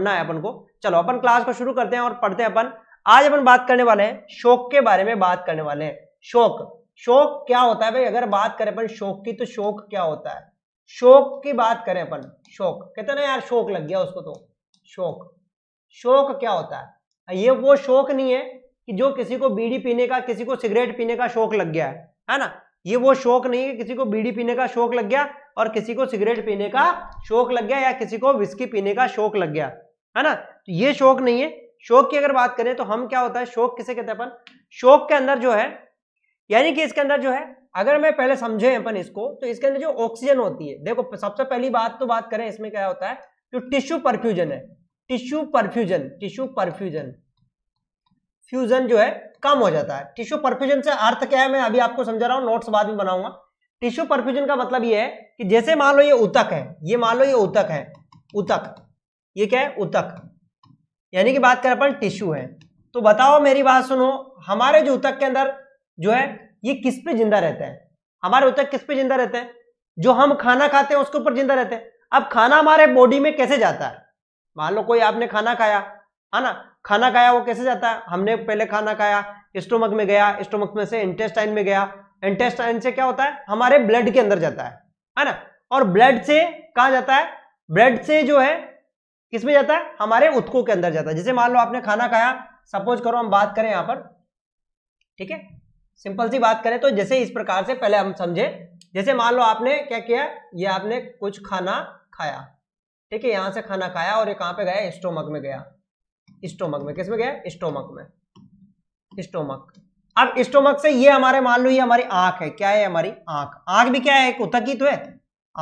पढ़ना है अपन को चलो अपन क्लास को शुरू करते हैं और पढ़ते हैं अपन आज अपन बात करने वाले हैं शोक के बारे में बात करने वाले हैं शोक शोक क्या होता है भाई अगर बात करें अपन शोक की तो शोक क्या होता है शोक की बात करें अपन शोक कहते ना यार शोक लग गया उसको तो शोक शोक क्या होता है ये वो शोक नहीं है कि जो किसी को बीड़ी पीने का किसी को सिगरेट पीने का शौक लग गया है है ना ये वो शौक नहीं है किसी को बीड़ी पीने का शौक लग गया और किसी को सिगरेट पीने का शौक लग गया या किसी को विस्की पीने का शौक लग गया है ना तो ये शोक नहीं है शोक की अगर बात करें तो हम क्या होता है शोक किसे कहते हैं अपन शोक के अंदर जो है यानी कि इसके अंदर जो है अगर मैं पहले समझे अपन इसको तो इसके अंदर जो ऑक्सीजन होती है देखो सबसे पहली बात तो बात करें इसमें क्या होता है जो टिश्यू परफ्यूजन है tissue perfusion tissue perfusion fusion जो है कम हो जाता है टिश्यू परफ्यूजन से अर्थ क्या है मैं अभी आपको समझा रहा हूँ नोट्स बाद में बनाऊंगा टिश्यू परफ्यूजन का मतलब ये है कि जैसे मान लो ये उतक है ये मान लो ये उतक है उतक ये क्या है उतक यानी कि बात करें अपन टिश्यू है तो बताओ मेरी बात सुनो हमारे जो उतक के अंदर जो है ये किस पे जिंदा रहता है हमारे उतक किस पे जिंदा रहते हैं जो हम खाना खाते हैं उसके ऊपर जिंदा रहते हैं अब खाना हमारे बॉडी में कैसे जाता है मान लो कोई आपने खाना खाया है ना खाना खाया वो कैसे जाता है हमने पहले खाना खाया स्टोमक में गया स्टोमक में से इंटेस्टाइन में गया इंटेस्टाइन से क्या होता है हमारे ब्लड के अंदर जाता है है ना और ब्लड से कहा जाता है ब्लड से जो है किसमें जाता है हमारे उत्को के अंदर जाता है जैसे मान लो आपने खाना खाया सपोज करो हम बात करें यहां पर ठीक है सिंपल सी बात करें तो जैसे इस प्रकार से पहले हम समझे जैसे मान लो आपने क्या किया ये आपने कुछ खाना खाया ठीक है यहां से खाना खाया और ये कहां पे गया स्टोमक में गया स्टोमक में किसमें गया स्टोमक में स्टोमक अब स्टोमक से ये हमारे मान लो ये हमारी आंख है क्या है हमारी आंख आंख भी क्या है एक उतक ही तो है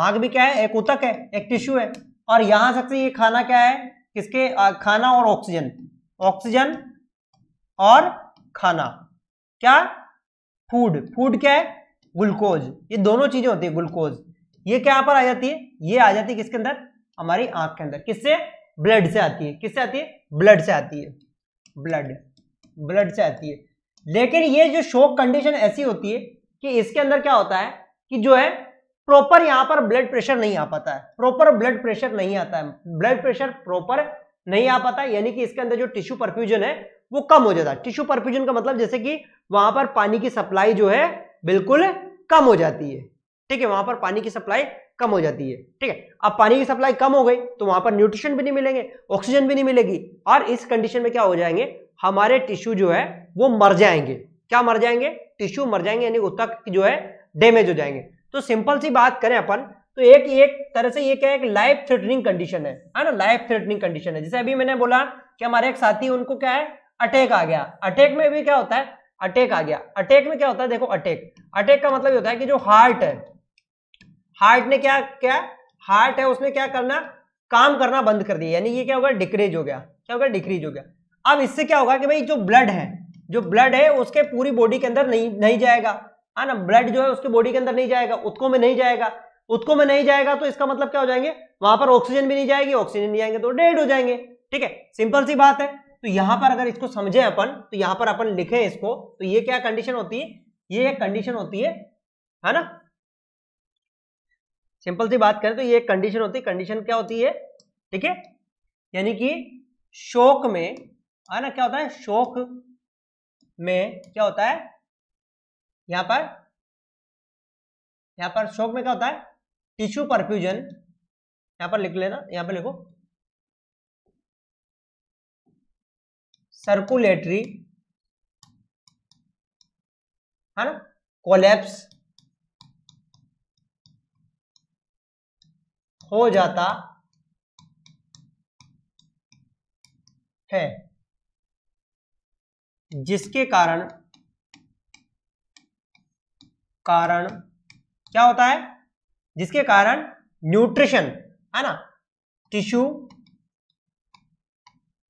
आंख भी क्या है एक उतक है एक टिश्यू है और यहां सबसे ये खाना क्या है किसके खाना और ऑक्सीजन ऑक्सीजन और खाना क्या फूड फूड क्या है ग्लूकोज ये दोनों चीजें होती है ग्लूकोज ये क्या पर आ जाती है ये आ जाती है किसके अंदर हमारी आंख के अंदर किससे ब्लड से आती है किससे आती है ब्लड से आती है ब्लड ब्लड से आती है लेकिन ये जो शोक कंडीशन ऐसी होती है कि इसके अंदर क्या होता है कि जो है प्रॉपर यहां पर ब्लड प्रेशर नहीं आ पाता है प्रॉपर ब्लड प्रेशर नहीं आता है ब्लड प्रेशर प्रॉपर नहीं आ पाता यानी कि इसके अंदर जो टिश्यू परफ्यूजन है वो कम हो जाता है टिश्यू परफ्यूजन का मतलब जैसे कि वहां पर पानी की सप्लाई जो है बिल्कुल कम हो जाती है ठीक है वहां पर पानी की सप्लाई कम हो जाती है ठीक है अब पानी की सप्लाई कम हो गई तो वहां पर न्यूट्रिशन भी नहीं मिलेंगे ऑक्सीजन भी नहीं मिलेगी और इस कंडीशन में क्या हो जाएंगे हमारे टिश्यू जो है वो मर जाएंगे क्या मर जाएंगे टिश्यू मर जाएंगे यानी उत्तक जो है डैमेज हो जाएंगे तो सिंपल सी बात करें अपन तो एक एक तरह से ये क्या है लाइफ थ्रेटनिंग कंडीशन है है ना लाइफ थ्रेटनिंग कंडीशन है जैसे अभी मैंने बोला कि हमारे एक साथी उनको क्या है अटैक आ गया अटैक में भी क्या होता है अटैक आ गया अटैक में क्या होता है देखो अटैक अटैक का मतलब ये होता है कि जो हार्ट है हार्ट ने क्या क्या हार्ट है उसने क्या करना काम करना बंद कर दिया यानी ये क्या होगा डिक्रीज हो गया क्या होगा डिक्रीज हो गया अब इससे क्या होगा कि भाई जो ब्लड है जो ब्लड है उसके पूरी बॉडी के अंदर नहीं नहीं जाएगा है हाँ ना ब्लड जो है उसके बॉडी के अंदर नहीं जाएगा उत्को में नहीं जाएगा उत्को में नहीं जाएगा तो इसका मतलब क्या हो जाएंगे वहां पर ऑक्सीजन भी नहीं जाएगी ऑक्सीजन नहीं आएंगे तो डेड हो जाएंगे ठीक है सिंपल सी बात है तो यहां पर अगर इसको समझे अपन तो यहां पर अपन लिखे इसको तो ये क्या कंडीशन होती है ये एक कंडीशन होती है है ना सिंपल सी बात करें तो ये कंडीशन होती है कंडीशन क्या होती है ठीक है यानी कि शोक में है ना क्या होता है शोक में क्या होता है यहां पर यहां पर शोक में क्या होता है टिश्यू परफ्यूजन यहां पर लिख लेना यहां पर लिखो सर्कुलेटरी है ना कोलेप्स हो जाता है जिसके कारण कारण क्या होता है जिसके कारण न्यूट्रिशन है ना टिश्यू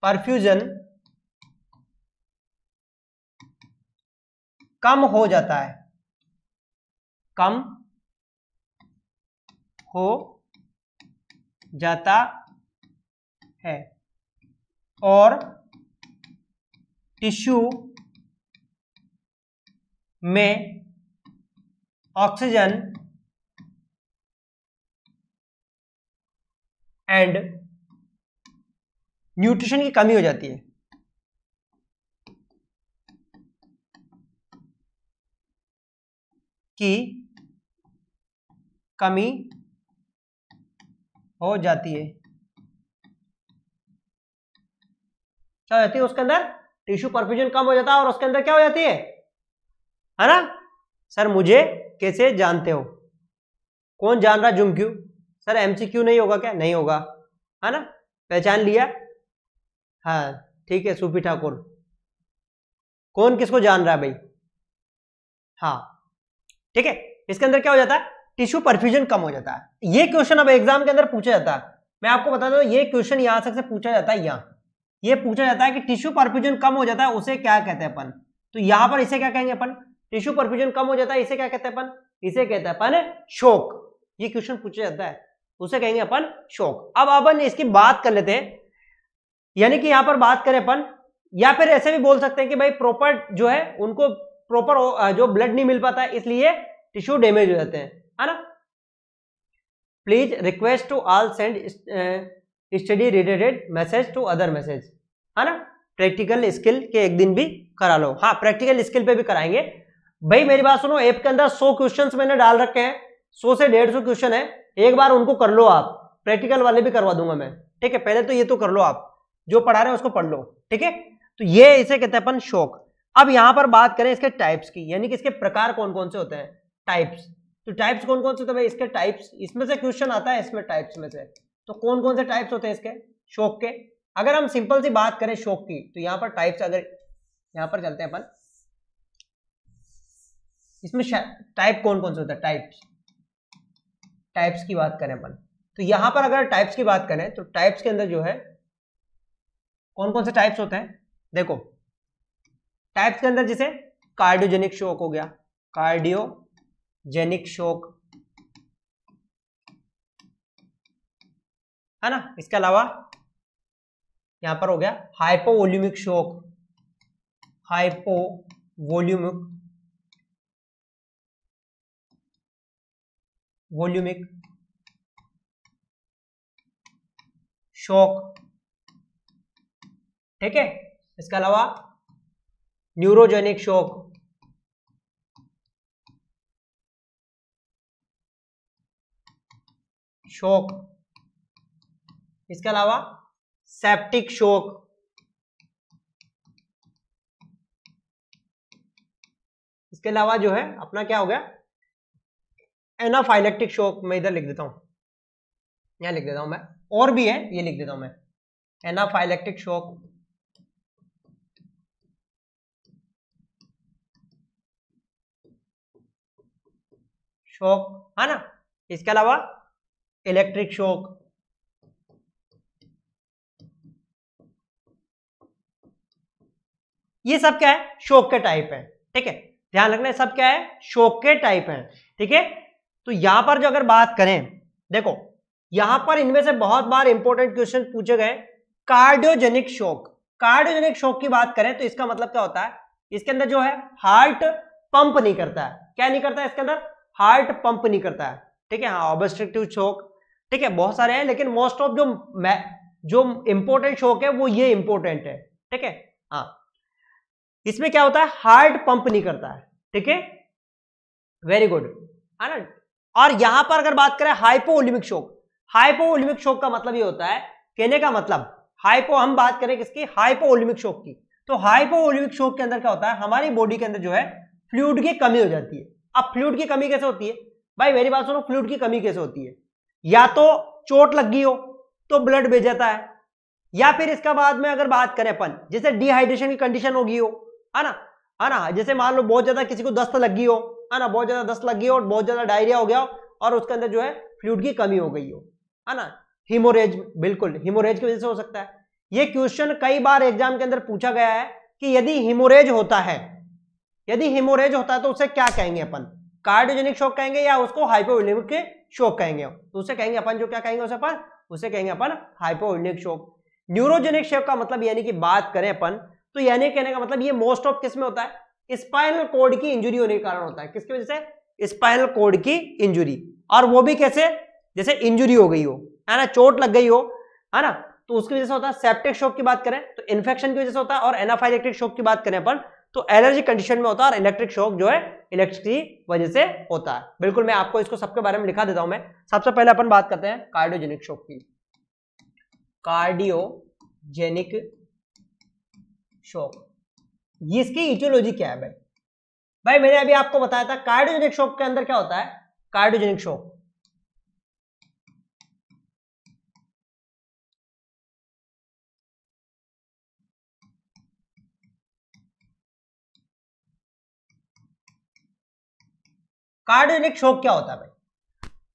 परफ्यूजन कम हो जाता है कम हो जाता है और टिश्यू में ऑक्सीजन एंड न्यूट्रिशन की कमी हो जाती है की कमी हो जाती है क्या हो जाती है उसके अंदर टिश्यू परफ्यूजन कम हो जाता है और उसके अंदर क्या हो जाती है है ना सर मुझे कैसे जानते हो कौन जान रहा जुम क्यू सर क्यू नहीं होगा क्या नहीं होगा है ना पहचान लिया हाँ ठीक है सूफी ठाकुर कौन किसको जान रहा है भाई हाँ ठीक है इसके अंदर क्या हो जाता है टिश्यू परफ्यूजन कम हो जाता है ये क्वेश्चन अब एग्जाम के अंदर पूछा जाता है मैं आपको बता दूं ये क्वेश्चन यहां से पूछा जाता है यहाँ ये पूछा जाता है कि टिश्यू परफ्यूजन कम हो जाता है उसे क्या कहते हैं अपन तो यहां पर इसे क्या कहेंगे अपन टिश्यू परफ्यूजन कम हो जाता है इसे क्या कहते हैं अपन इसे कहते हैं अपन शोक ये क्वेश्चन पूछा जाता है उसे कहेंगे अपन शोक अब अपन इसकी बात कर लेते हैं यानी कि यहां पर बात करें अपन या फिर ऐसे भी बोल सकते हैं कि भाई प्रॉपर जो है उनको प्रॉपर जो ब्लड नहीं मिल पाता है इसलिए टिश्यू डैमेज हो जाते हैं है ना please request to all send study related message to other message है ना प्रैक्टिकल स्किल के एक दिन भी करा लो हाँ प्रैक्टिकल स्किल पे भी कराएंगे भाई मेरी बात सुनो ऐप के अंदर सौ क्वेश्चन मैंने डाल रखे हैं सौ से डेढ़ सौ क्वेश्चन है एक बार उनको कर लो आप प्रैक्टिकल वाले भी करवा दूंगा मैं ठीक है पहले तो ये तो कर लो आप जो पढ़ा रहे हैं उसको पढ़ लो ठीक है तो ये इसे कहते हैं अपन शौक अब यहां पर बात करें इसके टाइप्स की यानी कि इसके प्रकार कौन कौन से होते हैं टाइप्स तो टाइप्स कौन कौन से होते हैं इसके टाइप्स इसमें से क्वेश्चन आता है इसमें टाइप्स में से तो कौन कौन से टाइप्स होते हैं इसके शौक के अगर हम सिंपल सी बात करें शौक की तो यहाँ पर टाइप्स अगर यहाँ पर चलते हैं अपन इसमें टाइप कौन कौन से होता है टाइप्स टाइप्स की बात करें अपन तो यहां पर अगर टाइप्स की बात करें तो टाइप्स के अंदर जो है कौन कौन से टाइप्स होते हैं देखो टाइप्स के अंदर जैसे कार्डियोजेनिक शोक हो गया कार्डियोजेनिक शोक है ना इसके अलावा यहां पर हो गया हाइपोवोल्यूमिक शोक हाइपोवोल्यूमिक वॉल्यूमिक शॉक ठीक है इसके अलावा न्यूरोजेनिक शॉक शॉक इसके अलावा सेप्टिक शॉक इसके अलावा जो है अपना क्या हो गया एनाफाइलेक्टिक शॉक मैं इधर लिख देता हूं यहां लिख देता हूं मैं और भी है ये लिख देता हूं मैं एनाफाइलेक्टिक शॉक शॉक है ना इसके अलावा इलेक्ट्रिक शॉक ये सब क्या है शोक के टाइप है ठीक है ध्यान रखना सब क्या है शोक के टाइप है ठीक है तो यहां पर जो अगर बात करें देखो यहां पर इनमें से बहुत बार इंपॉर्टेंट क्वेश्चन पूछे गए कार्डियोजेनिक शोक कार्डियोजेनिक शोक की बात करें तो इसका मतलब क्या होता है इसके अंदर जो है हार्ट पंप नहीं करता है क्या नहीं करता है इसके अंदर हार्ट पंप नहीं करता है ठीक है हाँ ऑब्स्ट्रक्टिव शोक ठीक है बहुत सारे हैं लेकिन मोस्ट ऑफ जो जो इंपॉर्टेंट शोक है वो ये इंपॉर्टेंट है ठीक है हाँ इसमें क्या होता है हार्ट पंप नहीं करता है ठीक है वेरी गुड है ना और यहां पर अगर बात करें हाइपोओलिमिक शोक हाइपोओलिमिक शोक का मतलब ये होता है कहने का मतलब हाइपो हम बात करें किसकी हाइपोओलिमिक शोक की तो हाइपोओलिमिक शोक के अंदर क्या होता है हमारी बॉडी के अंदर जो है फ्लूड की कमी हो जाती है अब फ्लूड की कमी कैसे होती है भाई मेरी बात सुनो फ्लूड की कमी कैसे होती है या तो चोट लग गई हो तो ब्लड बह जाता है या फिर इसका बाद में अगर बात करें अपन जैसे डिहाइड्रेशन की कंडीशन होगी हो है ना है ना जैसे मान लो बहुत ज्यादा किसी को दस्त लग गई हो है ना बहुत ज्यादा दस्त लगी हो और बहुत ज्यादा डायरिया हो गया हो और उसके अंदर जो है फ्लूड की कमी हो गई हो है ना हिमोरेज बिल्कुल हिमोरेज की वजह से हो सकता है ये क्वेश्चन कई बार एग्जाम के अंदर पूछा गया है कि यदि हिमोरेज होता है यदि हिमोरेज होता है तो उसे क्या कहेंगे अपन कार्डियोजेनिक शोक कहेंगे या उसको हाइपोवोलेमिक शोक कहेंगे तो उसे कहेंगे अपन जो क्या कहेंगे उसे अपन उसे कहेंगे अपन हाइपोवोलेमिक शोक न्यूरोजेनिक शॉक का मतलब यानी कि बात करें अपन तो यानी कहने का मतलब ये मोस्ट ऑफ किस में होता है स्पाइनल कोड की इंजुरी होने के कारण होता है किसकी वजह से स्पाइनल कोड की इंजुरी और वो भी कैसे जैसे इंजुरी हो गई हो है ना चोट लग गई हो है ना तो उसकी वजह से होता है सेप्टिक शोक की बात करें तो इन्फेक्शन की वजह से होता है और एनाफाइलेक्ट्रिक शोक की बात करें अपन तो एलर्जी कंडीशन में होता है और इलेक्ट्रिक शोक जो है इलेक्ट्रिसिटी वजह से होता है बिल्कुल मैं आपको इसको सबके बारे में लिखा देता हूं मैं सबसे पहले अपन बात करते हैं कार्डियोजेनिक शोक की कार्डियोजेनिक शोक इसकी इटियोलॉजी क्या है भाई भाई मैंने अभी आपको बताया था कार्डियोजेनिक शॉक के अंदर क्या होता है कार्डियोजेनिक शॉक कार्डियोजेनिक शॉक क्या होता है भाई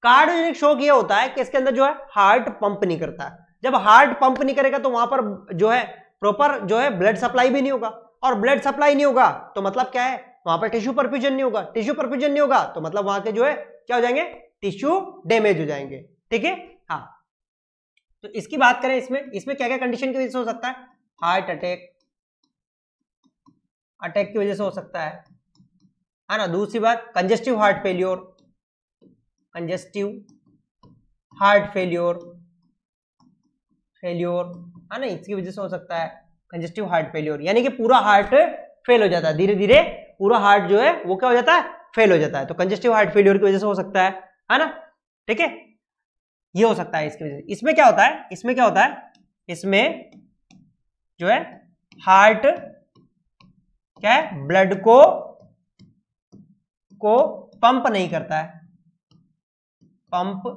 कार्डियोजेनिक शॉक ये होता है कि इसके अंदर जो है हार्ट पंप नहीं करता जब हार्ट पंप नहीं करेगा तो वहां पर जो है प्रॉपर जो है ब्लड सप्लाई भी नहीं होगा और ब्लड सप्लाई नहीं होगा तो मतलब क्या है वहां पर टिश्यू परफ्यूजन नहीं होगा टिश्यू परफ्यूजन नहीं होगा तो मतलब वहां के जो है क्या हो जाएंगे टिश्यू डैमेज हो जाएंगे ठीक है हाँ तो इसकी बात करें इसमें इसमें क्या क्या कंडीशन की वजह से हो सकता है हार्ट अटैक अटैक की वजह से हो सकता है है ना दूसरी बात congestive heart failure congestive heart failure failure है ना इसकी वजह से हो सकता है कंजेस्टिव हार्ट फेल्योर यानी कि पूरा हार्ट फेल हो जाता है धीरे धीरे पूरा हार्ट जो है वो क्या हो जाता है फेल हो जाता है तो कंजेस्टिव हार्ट फेल्योर की वजह से हो सकता है है ना ठीक है ये हो सकता है इसकी वजह से इसमें क्या होता है इसमें क्या होता है इसमें जो है हार्ट क्या है ब्लड को को पंप नहीं करता है पंप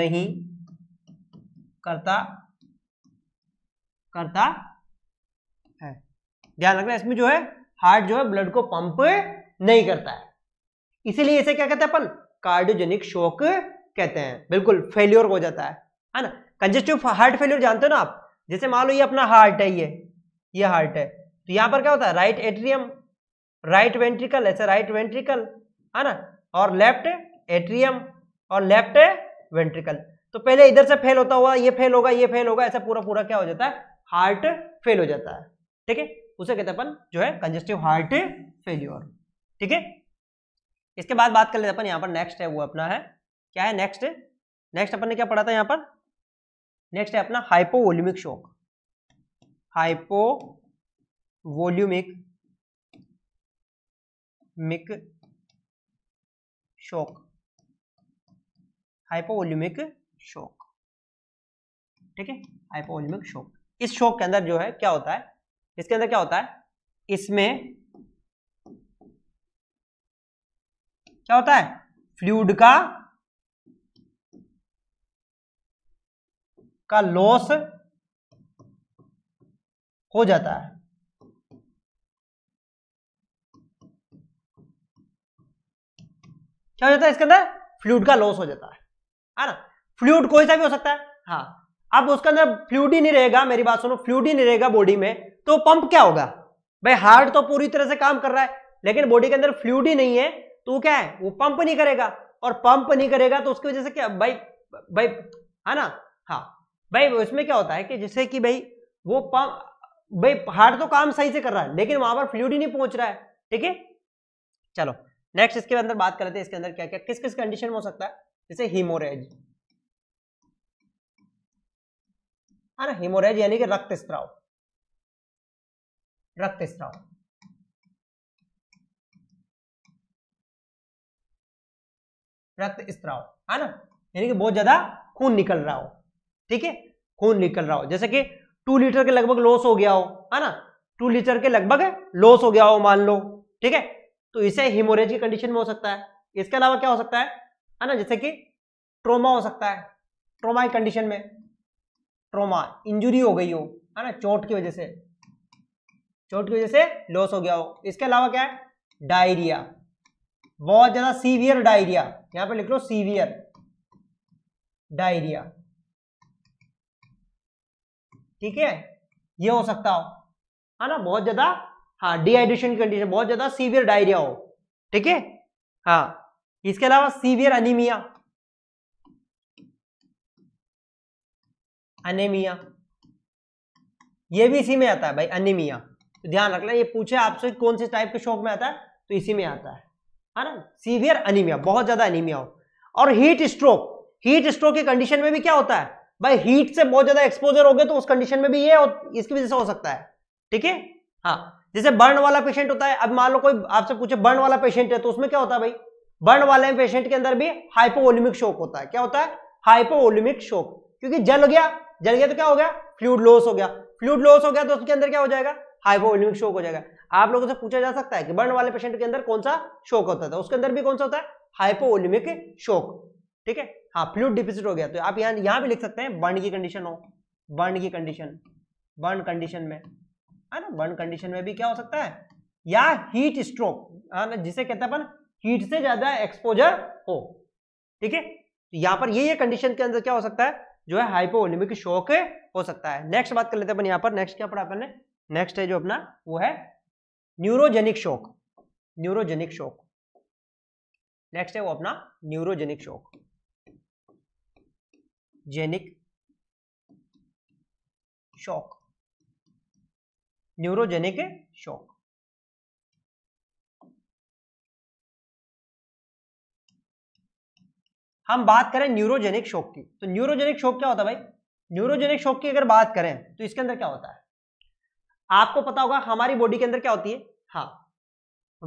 नहीं करता करता ध्यान रखना इसमें जो है हार्ट जो है ब्लड को पंप नहीं करता है इसीलिए इसे क्या कहते हैं अपन कार्डियोजेनिक शोक कहते हैं बिल्कुल फेल्योर हो जाता है है ना कंजेस्टिव हार्ट फेल्योर जानते हो ना आप जैसे मान लो ये अपना हार्ट है ये ये हार्ट है तो यहां पर क्या होता है राइट एट्रियम राइट वेंट्रिकल ऐसे राइट वेंट्रिकल है ना और लेफ्ट एट्रियम और लेफ्ट वेंट्रिकल तो पहले इधर से फेल होता हुआ ये फेल होगा ये फेल होगा ऐसा पूरा पूरा क्या हो जाता है हार्ट फेल हो जाता है ठीक है उसे कहते अपन जो है कंजेस्टिव हार्ट फेल्योर ठीक है इसके बाद बात कर लेते अपन यहाँ पर नेक्स्ट है वो अपना है क्या है नेक्स्ट नेक्स्ट अपन ने क्या पढ़ा था यहाँ पर नेक्स्ट है अपना hypovolemic hypovolemic mic hypo hypovolemic shock ठीक है हाइपोवोल्यूमिक शोक इस शोक के अंदर जो है क्या होता है इसके अंदर क्या होता है इसमें क्या होता है फ्लूड का का लॉस हो जाता है क्या हो जाता है इसके अंदर फ्लूड का लॉस हो जाता है है ना फ्लूड कोई सा भी हो सकता है हाँ अब उसके अंदर फ्लूड ही नहीं रहेगा मेरी बात सुनो फ्लूड ही नहीं रहेगा बॉडी में तो पंप क्या होगा भाई हार्ट तो पूरी तरह से काम कर रहा है लेकिन बॉडी के अंदर फ्लूड ही नहीं है तो क्या है वो पंप नहीं करेगा और पंप नहीं करेगा तो उसकी वजह से क्या भाई भाई है ना हाँ भाई उसमें क्या होता है कि जैसे कि भाई वो पंप भाई हार्ट तो काम सही से कर रहा है लेकिन वहां पर फ्लूड ही नहीं पहुंच रहा है ठीक है चलो नेक्स्ट इसके अंदर बात करते हैं इसके अंदर क्या क्या किस किस कंडीशन में हो सकता है जैसे हिमोरेज है हाँ ना हिमोरेज यानी कि रक्त स्त्राव रक्तस्राव रक्त स्त्राव है ना यानी कि बहुत ज्यादा खून निकल रहा हो ठीक है खून निकल रहा हो जैसे कि टू लीटर के लगभग लॉस हो गया हो है ना टू लीटर के लगभग लॉस हो गया हो मान लो ठीक है तो इसे हिमोरेज की कंडीशन में हो सकता है इसके अलावा क्या हो सकता है है ना जैसे कि ट्रोमा हो सकता है ट्रोमा की कंडीशन में ट्रोमा इंजुरी हो गई हो है ना चोट की वजह से चोट की वजह से लॉस हो गया हो इसके अलावा क्या है डायरिया बहुत ज्यादा सीवियर डायरिया यहां पे लिख लो सीवियर डायरिया ठीक है ये हो सकता हो है हाँ ना बहुत ज्यादा हाँ डिहाइड्रेशन कंडीशन बहुत ज्यादा सीवियर डायरिया हो ठीक है हाँ इसके अलावा सीवियर अनीमिया अनेमिया ये भी इसी में आता है भाई अनिमिया ध्यान रखना ये पूछे आपसे कौन से टाइप के शौक में आता है तो इसी में आता है है ना सीवियर अनिमिया बहुत ज्यादा अनिमिया हो और हीट स्ट्रोक हीट स्ट्रोक की कंडीशन में भी क्या होता है भाई हीट से बहुत ज्यादा एक्सपोजर हो गए तो उस कंडीशन में भी ये इसकी वजह से हो सकता है ठीक है हाँ जैसे बर्न वाला पेशेंट होता है अब मान लो कोई आपसे पूछे बर्न वाला पेशेंट है तो उसमें क्या होता है भाई बर्न वाले पेशेंट के अंदर भी हाइपोवोल्यूमिक शॉक होता है क्या होता है हाइपोवोल्यूमिक शॉक क्योंकि जल गया जल गया तो क्या हो गया फ्लूड लॉस हो गया फ्लूड लॉस हो गया तो उसके अंदर क्या हो जाएगा हाइपोवोलिमिक शोक हो जाएगा आप लोगों से पूछा जा सकता है कि बर्न वाले पेशेंट के अंदर कौन सा शोक होता था उसके अंदर भी कौन सा होता है हाइपोवोलिमिक शोक ठीक है हाँ फ्लूड डिफिसिट हो गया तो आप यहां यहां भी लिख सकते हैं बर्न की कंडीशन हो बर्न की कंडीशन बर्न कंडीशन में है ना बर्न कंडीशन में भी क्या हो सकता है या हीट स्ट्रोक है ना जिसे कहते हैं अपन हीट से ज्यादा एक्सपोजर हो ठीक है तो यहां पर ये ये कंडीशन के अंदर क्या हो सकता है जो है हाइपोवोल्यूमिक शोक हो सकता है नेक्स्ट बात कर लेते हैं अपन यहां पर नेक्स्ट क्या पढ़ा अपन ने नेक्स्ट है जो अपना वो है न्यूरोजेनिक शोक न्यूरोजेनिक शोक नेक्स्ट है वो अपना न्यूरोजेनिक शोक जेनिक शोक न्यूरोजेनिक शोक हम बात करें न्यूरोजेनिक शोक की तो न्यूरोजेनिक शोक क्या होता है भाई न्यूरोजेनिक शोक की अगर बात करें तो इसके अंदर क्या होता है आपको पता होगा हमारी बॉडी के अंदर क्या होती है हाँ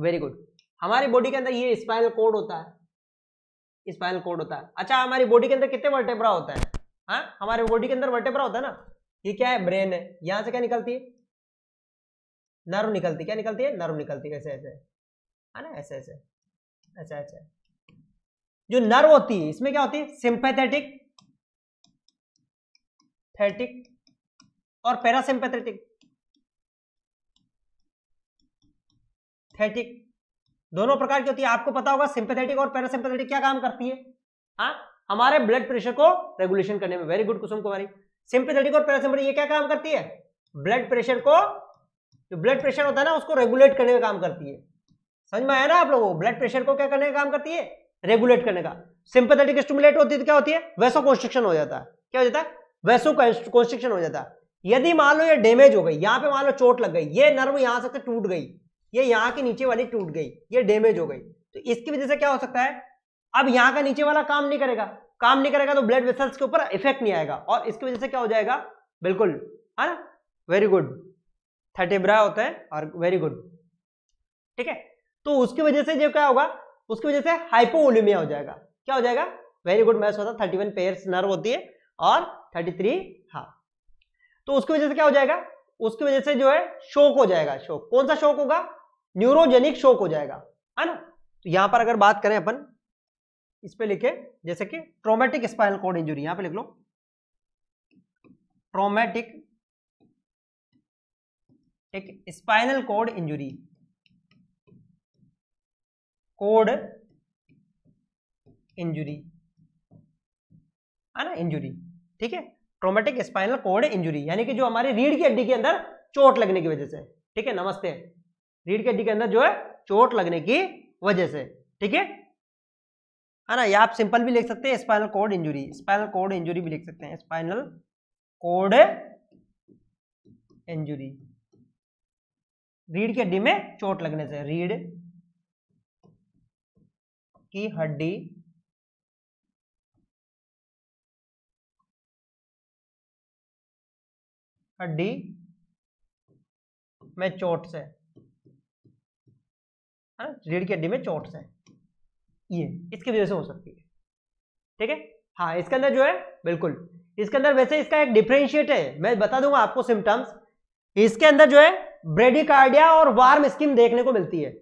वेरी गुड हमारी बॉडी के अंदर ये स्पाइनल कोड होता है स्पाइनल कोड होता है अच्छा हमारी बॉडी के अंदर कितने वर्टेब्रा होता है हाँ हमारे बॉडी के अंदर वर्टेब्रा होता है ना ये क्या है ब्रेन है यहां से क्या निकलती है नर्व निकलती है क्या निकलती है नर्व निकलती है ऐसे ऐसे है ना ऐसे ऐसे अच्छा अच्छा जो नर्व होती है इसमें क्या होती है सिंपैथेटिक थेटिक और पैरासिंपैथेटिक सिंपथेटिक दोनों प्रकार की होती है आपको पता होगा सिंपथेटिक और पैरासिंपथेटिक क्या काम करती है आ? हाँ? हमारे ब्लड प्रेशर को रेगुलेशन करने में very good Kusum Kumari sympathetic और पैरासिम्पथेटिक ये क्या काम करती है ब्लड प्रेशर को जो ब्लड प्रेशर होता है ना उसको रेगुलेट करने का काम करती है समझ में आया ना आप लोगों को ब्लड प्रेशर को क्या करने का काम करती है रेगुलेट करने का सिंपथेटिक स्टूमुलेट होती है तो क्या होती है वैसो कॉन्स्ट्रिक्शन हो जाता है क्या हो जाता है वैसो कॉन्स्ट्रिक्शन हो जाता है यदि मान लो ये डैमेज हो गई यहां पे मान लो चोट लग गई ये नर्व यहां से तो टूट गई ये यहाँ के नीचे वाली टूट गई ये डैमेज हो गई तो इसकी वजह से क्या हो सकता है अब यहाँ का नीचे वाला काम नहीं करेगा काम नहीं करेगा तो ब्लड वेसल्स के ऊपर इफेक्ट नहीं आएगा और इसकी वजह से क्या हो जाएगा बिल्कुल है ना वेरी गुड थर्टेब्रा होता है और वेरी गुड ठीक है तो उसकी वजह से जो क्या होगा उसकी वजह से हाइपोवोल्यूमिया हो जाएगा क्या हो जाएगा वेरी गुड मैच होता है थर्टी वन पेयर नर्व होती है और थर्टी थ्री हाँ तो उसकी वजह से क्या हो जाएगा उसकी वजह से जो है शोक हो जाएगा शोक कौन सा शोक होगा न्यूरोजेनिक शोक हो जाएगा है ना तो यहां पर अगर बात करें अपन इस पे लिखे जैसे कि ट्रोमेटिक स्पाइनल कोड इंजुरी यहां पे लिख लो ट्रोमेटिक एक spinal cord injury cord injury है ना इंजुरी ठीक है ट्रोमेटिक स्पाइनल कोड इंजुरी यानी कि जो हमारे रीढ़ की हड्डी के अंदर चोट लगने की वजह से ठीक है नमस्ते रीढ़ की हड्डी के अंदर जो है चोट लगने की वजह से ठीक है है ना ये आप सिंपल भी लिख सकते हैं spinal cord injury spinal cord injury भी लिख सकते हैं स्पाइनल कोड इंजुरी रीढ़ की हड्डी में चोट लगने से रीढ़ की हड्डी हड्डी में चोट से है ना रीढ़ की हड्डी में चोट से ये इसकी वजह से हो सकती है ठीक है हाँ इसके अंदर जो है बिल्कुल इसके अंदर वैसे इसका एक डिफ्रेंशिएट है मैं बता दूंगा आपको सिम्टम्स इसके अंदर जो है ब्रेडिकार्डिया और वार्म स्किन देखने को मिलती है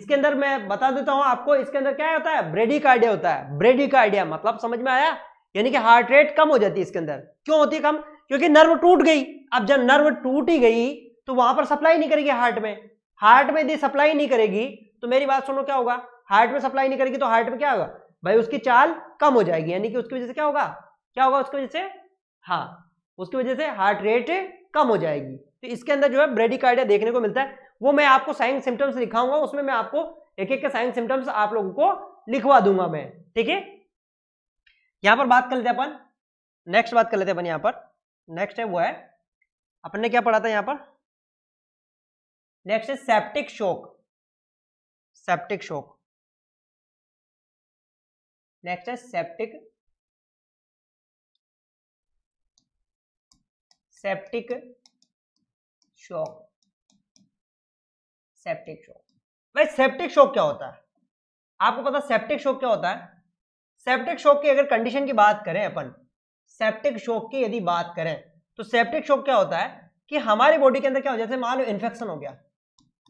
इसके अंदर मैं बता देता हूं आपको इसके अंदर क्या होता है ब्रेडिकार्डिया होता है ब्रेडिकार्डिया मतलब समझ में आया यानी कि हार्ट रेट कम हो जाती है इसके अंदर क्यों होती है कम क्योंकि नर्व टूट गई अब जब नर्व टूट ही गई तो वहां पर सप्लाई नहीं करेगी हार्ट में हार्ट में यदि सप्लाई नहीं करेगी तो मेरी बात सुनो क्या होगा हार्ट में सप्लाई नहीं करेगी तो हार्ट में क्या होगा भाई उसकी चाल कम हो जाएगी यानी कि उसकी वजह से क्या होगा क्या होगा उसकी वजह से हाँ उसकी वजह से हार्ट रेट कम हो जाएगी तो इसके अंदर जो है ब्रेडिकार्डिया देखने को मिलता है वो मैं आपको साइन सिम्टम्स लिखाऊंगा उसमें मैं आपको एक एक के साइन सिम्टम्स आप लोगों को लिखवा दूंगा मैं ठीक है यहां पर बात कर लेते अपन नेक्स्ट बात कर लेते अपन यहां पर नेक्स्ट है वो है अपन ने क्या पढ़ा था यहां पर नेक्स्ट है सेप्टिक शोक सेप्टिक शोक नेक्स्ट है सेप्टिक सेप्टिक शोक सेप्टिक शोक भाई सेप्टिक शोक क्या होता है आपको पता सेप्टिक शोक क्या होता है सेप्टिक शोक की अगर कंडीशन की बात करें अपन सेप्टिक शोक की यदि बात करें तो सेप्टिक शोक क्या होता है कि हमारी बॉडी के अंदर क्या हो जैसे मान लो इन्फेक्शन हो गया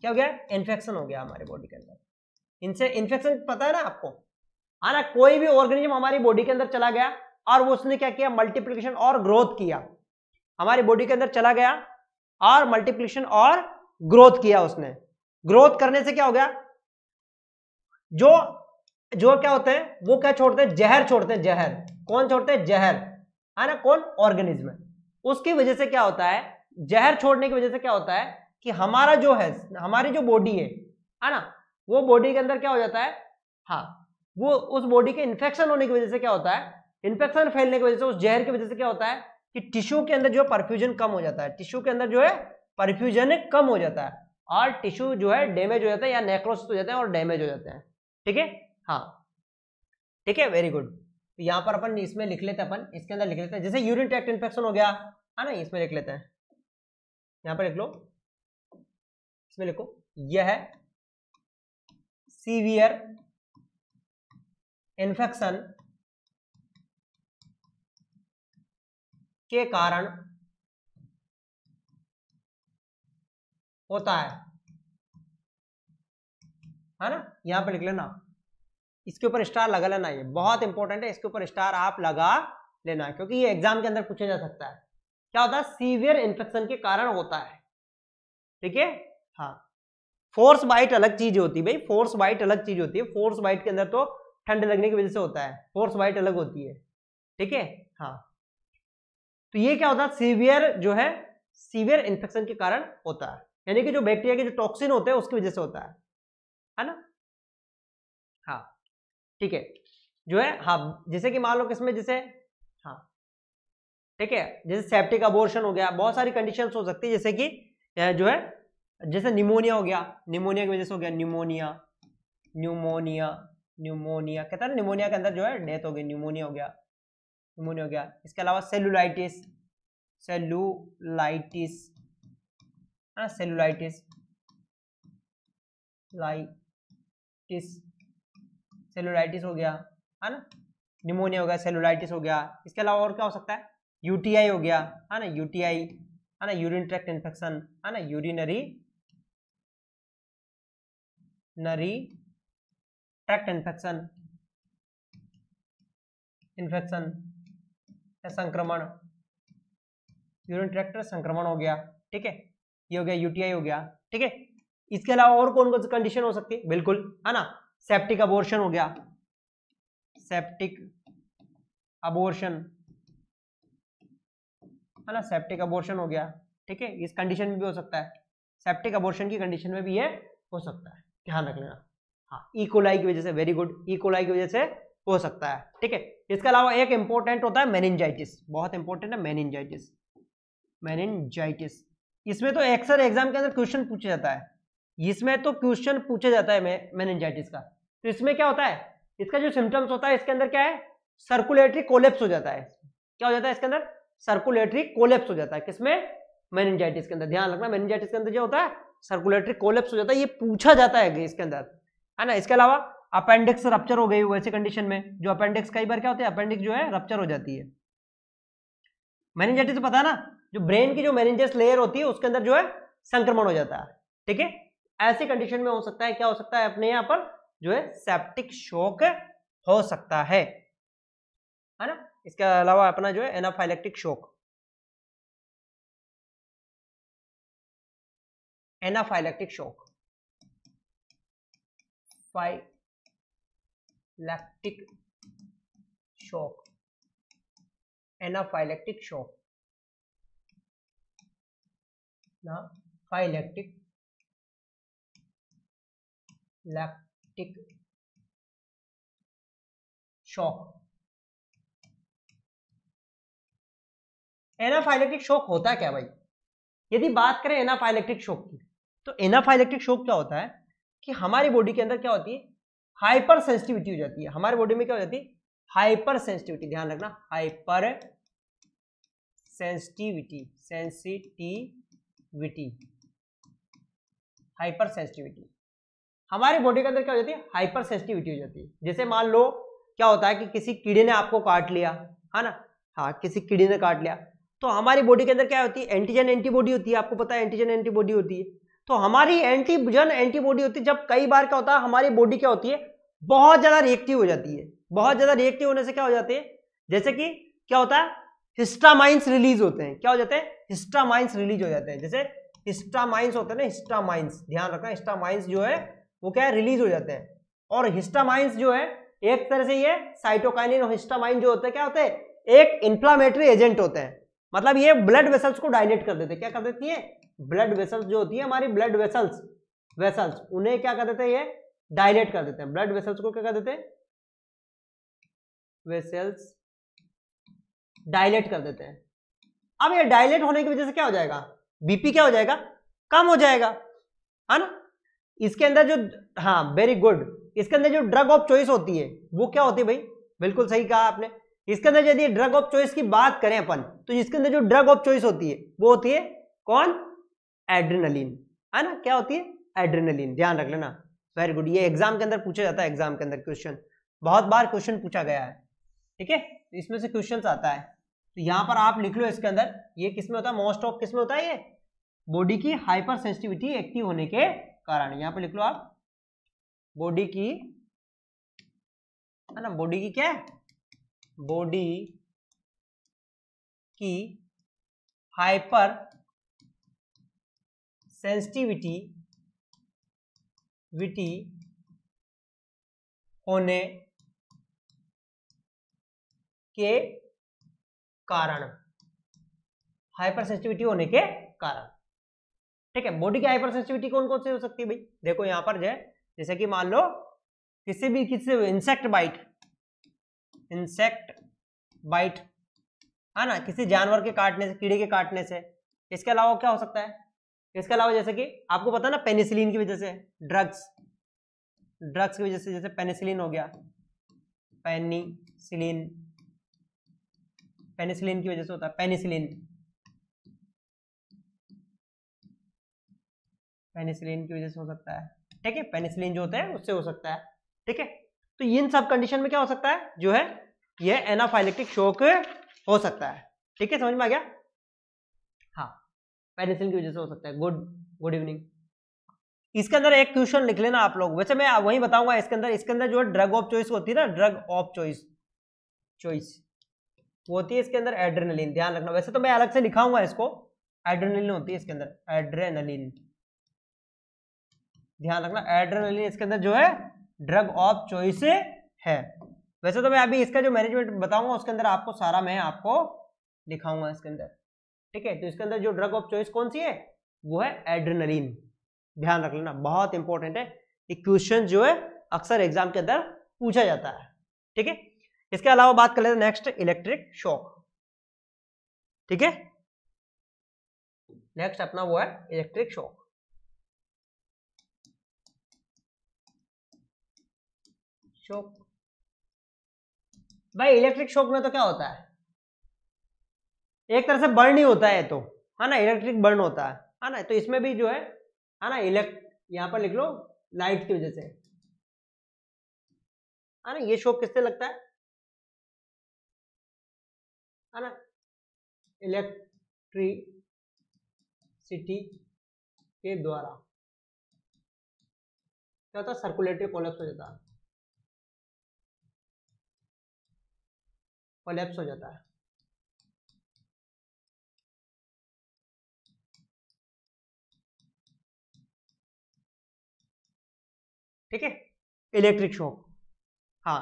क्या हो गया इन्फेक्शन हो गया हमारे बॉडी के अंदर इनसे इन्फेक्शन पता है ना आपको है ना कोई भी ऑर्गेनिज्म हमारी बॉडी के अंदर चला गया और वो उसने क्या किया मल्टीप्लीकेशन और ग्रोथ किया हमारी बॉडी के अंदर चला गया और मल्टीप्लीकेशन और ग्रोथ किया उसने ग्रोथ करने से क्या हो गया जो जो क्या होते हैं वो क्या छोड़ते हैं जहर छोड़ते हैं जहर कौन छोड़ते हैं जहर है ना कौन ऑर्गेनिज्म उसकी वजह से क्या होता है जहर छोड़ने की वजह से क्या होता है कि हमारा जो है हमारी जो बॉडी है है ना वो बॉडी के अंदर क्या हो जाता है हाँ वो उस बॉडी के इन्फेक्शन होने की वजह से क्या होता है इन्फेक्शन फैलने की वजह से उस जहर की वजह से क्या होता है कि टिश्यू के अंदर जो है परफ्यूजन कम हो जाता है टिश्यू के अंदर जो है परफ्यूजन कम हो जाता है और टिश्यू जो है डैमेज हो जाता है या नेक्रोसिस हो जाते हैं और डैमेज हो जाते हैं ठीक है हाँ ठीक है वेरी गुड तो यहाँ पर अपन इसमें लिख लेते हैं अपन इसके अंदर लिख लेते हैं जैसे यूरिन ट्रैक्ट इन्फेक्शन हो गया है ना इसमें लिख लेते हैं यहाँ पर लिख लो इसमें लिखो यह है सीवियर इन्फेक्शन के कारण होता है है ना यहां पर लिख लेना इसके ऊपर स्टार लगा लेना ये बहुत इंपॉर्टेंट है इसके ऊपर स्टार आप लगा लेना क्योंकि ये एग्जाम के अंदर पूछा जा सकता है क्या होता है सीवियर इन्फेक्शन के कारण होता है ठीक है हाँ फोर्स बाइट अलग चीज होती है भाई फोर्स बाइट अलग चीज होती है फोर्स बाइट के अंदर तो ठंड लगने की वजह से होता है फोर्स बाइट अलग होती है ठीक है हाँ तो ये क्या होता है सीवियर जो है सीवियर इन्फेक्शन के कारण होता है यानी कि जो बैक्टीरिया के जो टॉक्सिन होते हैं उसकी वजह से होता है है ना ठीक है जो है हाँ जैसे कि मान लो किसमें जैसे हाँ ठीक है जैसे सेप्टिक अबोर्शन हो गया बहुत सारी कंडीशन हो सकती है जैसे कि जो है जैसे निमोनिया हो गया निमोनिया की वजह से हो गया निमोनिया न्यूमोनिया न्यूमोनिया कहता है निमोनिया के अंदर जो है डेथ हो गई न्यूमोनिया हो गया निमोनिया हो गया इसके अलावा cellulitis cellulitis cellulitis litis cellulitis हो गया है ना निमोनिया हो गया सेलोराइटिस हो गया इसके अलावा और क्या हो सकता है यूटीआई हो गया है ना यूटीआई है ना यूरिन ट्रैक्ट इन्फेक्शन है ना urinary nary tract infection infection संक्रमण यूरिन ट्रैक्ट संक्रमण हो गया ठीक है ये हो गया यूटीआई हो गया ठीक है इसके अलावा और कौन कौन सी कंडीशन हो सकती है बिल्कुल है ना सेप्टिक अबोर्शन हो गया सेप्टिक अबोर्शन है ना सेप्टिक अबोर्शन हो गया ठीक है इस कंडीशन में भी हो सकता है सेप्टिक अबोर्शन की कंडीशन में भी ये हो सकता है ध्यान रख लेना हाँ इकोलाई e. की वजह से वेरी गुड इकोलाई की वजह से हो सकता है ठीक है इसके अलावा एक इंपॉर्टेंट होता है मेनिनजाइटिस बहुत इंपॉर्टेंट है मेनिनजाइटिस मेनिनजाइटिस इसमें तो अक्सर एग्जाम के अंदर क्वेश्चन पूछा जाता है इसमें तो क्वेश्चन पूछा जाता है मैं का तो इसमें क्या होता है इसका जो सिम्टम्स होता है इसके अंदर क्या है सर्कुलेटरी कोलेप्स हो जाता है क्या हो जाता है इसके अंदर सर्कुलेटरी कोलेप्स हो जाता है किसमें मैनजाइटिस के अंदर ध्यान रखना मैनजाइटिस के अंदर जो होता है सर्कुलेटरी कोलेप्स हो जाता है ये पूछा जाता है इसके अंदर है ना इसके अलावा अपेंडिक्स रप्चर हो गई वैसे कंडीशन में जो अपेंडिक्स कई बार क्या होते हैं अपेंडिक्स जो है रप्चर हो जाती है मैनजाइटिस पता है ना जो ब्रेन की जो मैनेजस लेयर होती है उसके अंदर जो है संक्रमण हो जाता है ठीक है ऐसी कंडीशन में हो सकता है क्या हो सकता है अपने यहां पर जो है सेप्टिक शोक हो सकता है है ना इसके अलावा अपना जो है एनाफाइलेक्टिक शोक एनाफाइलेक्टिक शोक फाइलेक्टिक शोक एनाफाइलेक्टिक शोक ना phylactic lactic shock anaphylactic shock होता है क्या भाई यदि बात करें एनाफाइलेक्ट्रिक शॉक की तो एनाफाइलेक्ट्रिक शॉक क्या होता है कि हमारी बॉडी के अंदर क्या होती है हाइपर सेंसिटिविटी हो जाती है हमारी बॉडी में क्या हो जाती है हाइपर सेंसिटिविटी ध्यान रखना hypersensitivity sensitivity hypersensitivity हमारी बॉडी के अंदर क्या हो जाती है हाइपर सेंसिटिविटी हो जाती है जैसे मान लो क्या होता है कि किसी कीड़े ने आपको काट लिया है ना हाँ किसी कीड़े ने काट लिया तो हमारी बॉडी के अंदर क्या होती है एंटीजन एंटीबॉडी होती है आपको पता है एंटीजन एंटीबॉडी होती है तो हमारी एंटीजन एंटीबॉडी होती है जब कई बार क्या होता है हमारी बॉडी क्या होती है बहुत ज़्यादा रिएक्टिव हो जाती है बहुत ज़्यादा रिएक्टिव होने से क्या हो जाते हैं जैसे कि क्या होता है हिस्टामाइंस रिलीज होते हैं क्या हो जाते हैं हिस्टामाइंस रिलीज हो जाते हैं जैसे हिस्टामाइंस होते हैं ना हिस्टामाइंस ध्यान रखना हिस्टामाइंस जो है वो क्या है रिलीज हो जाते हैं और हिस्टामाइंस जो है एक तरह से ये साइटोकाइनिन और हिस्टामाइन जो होते हैं क्या होते हैं एक इंफ्लामेटरी एजेंट होते हैं मतलब ये ब्लड वेसल्स को डायलेट कर देते हैं क्या कर देती है ब्लड वेसल्स जो होती है हमारी ब्लड वेसल्स वेसल्स उन्हें क्या कर देते हैं ये डायलेट कर देते हैं ब्लड वेसल्स को क्या कर देते हैं वेसल्स डायलेट कर देते हैं अब ये डायलेट होने की वजह से क्या हो जाएगा बीपी क्या हो जाएगा कम हो जाएगा है ना इसके अंदर जो हाँ वेरी गुड इसके अंदर जो ड्रग ऑफ चॉइस होती है वो क्या होती है भाई बिल्कुल सही कहा आपने इसके अंदर यदि ड्रग ऑफ चॉइस की बात करें अपन तो इसके अंदर जो ड्रग ऑफ चॉइस होती है वो होती है कौन एड्रेनलिन है ना क्या होती है एड्रेनलिन ध्यान रख लेना वेरी गुड ये एग्जाम के अंदर पूछा जाता है एग्जाम के अंदर क्वेश्चन बहुत बार क्वेश्चन पूछा गया है ठीक है तो इसमें से क्वेश्चन आता है तो यहाँ पर आप लिख लो इसके अंदर ये किसमें होता है मोस्ट ऑफ किसमें होता है ये बॉडी की हाइपर सेंसिटिविटी एक्टिव होने के कारण यहां पे लिख लो आप बॉडी की है ना बॉडी की क्या बॉडी की हाइपर सेंसिटिविटी विटी होने के कारण हाइपर सेंसिटिविटी होने के कारण ठीक है बॉडी की हाइपर सेंसिटिविटी कौन कौन सी हो सकती है भाई देखो यहां पर जो जैसे कि मान लो किसी भी किसी इंसेक्ट बाइट इंसेक्ट बाइट है ना किसी जानवर के काटने से कीड़े के काटने से इसके अलावा क्या हो सकता है इसके अलावा जैसे कि आपको पता ना पेनिसिलिन की वजह से ड्रग्स ड्रग्स की वजह से जैसे पेनिसिलिन हो गया पेनिसिलिन पेनिसिलिन की वजह से होता है पेनिसिलिन पेनिसिलिन की वजह से हो सकता है ठीक है पेनिसिलिन जो होता है उससे हो सकता है ठीक है तो इन सब कंडीशन में क्या हो सकता है जो है यह एनाफाइलेक्टिक शोक हो सकता है ठीक है समझ में आ गया हाँ पेनिसिलिन की वजह से हो सकता है गुड गुड इवनिंग इसके अंदर एक क्वेश्चन लिख लेना आप लोग वैसे मैं वही बताऊंगा इसके अंदर इसके अंदर जो है ड्रग ऑफ चॉइस होती है ना ड्रग ऑफ चॉइस चॉइस वो होती है इसके अंदर एड्रेनलिन ध्यान रखना वैसे तो मैं अलग से लिखाऊंगा इसको एड्रेनलिन होती है इसके अंदर एड्रेनलिन ध्यान रखना एड्रेनलिन इसके अंदर जो है ड्रग ऑफ चॉइस है वैसे तो मैं अभी इसका जो मैनेजमेंट बताऊंगा उसके अंदर आपको सारा मैं आपको दिखाऊंगा इसके अंदर ठीक है तो इसके अंदर जो ड्रग ऑफ चॉइस कौन सी है वो है एड्रेनलिन ध्यान रख लेना बहुत इंपॉर्टेंट है ये क्वेश्चन जो है अक्सर एग्जाम के अंदर पूछा जाता है ठीक है इसके अलावा बात कर लेते हैं नेक्स्ट इलेक्ट्रिक शॉक ठीक है नेक्स्ट अपना वो है इलेक्ट्रिक शॉक शोक भाई इलेक्ट्रिक शोक में तो क्या होता है एक तरह से बर्न ही होता है तो है हाँ ना इलेक्ट्रिक बर्न होता है है हाँ ना तो इसमें भी जो है है हाँ ना इलेक्ट यहां पर लिख लो लाइट की वजह से है ना ये शोक किससे लगता है है ना इलेक्ट्रिसिटी के द्वारा क्या होता है सर्कुलेटरी कोलेप्स हो जाता है कोलेप्स हो जाता है ठीक है इलेक्ट्रिक शॉक हाँ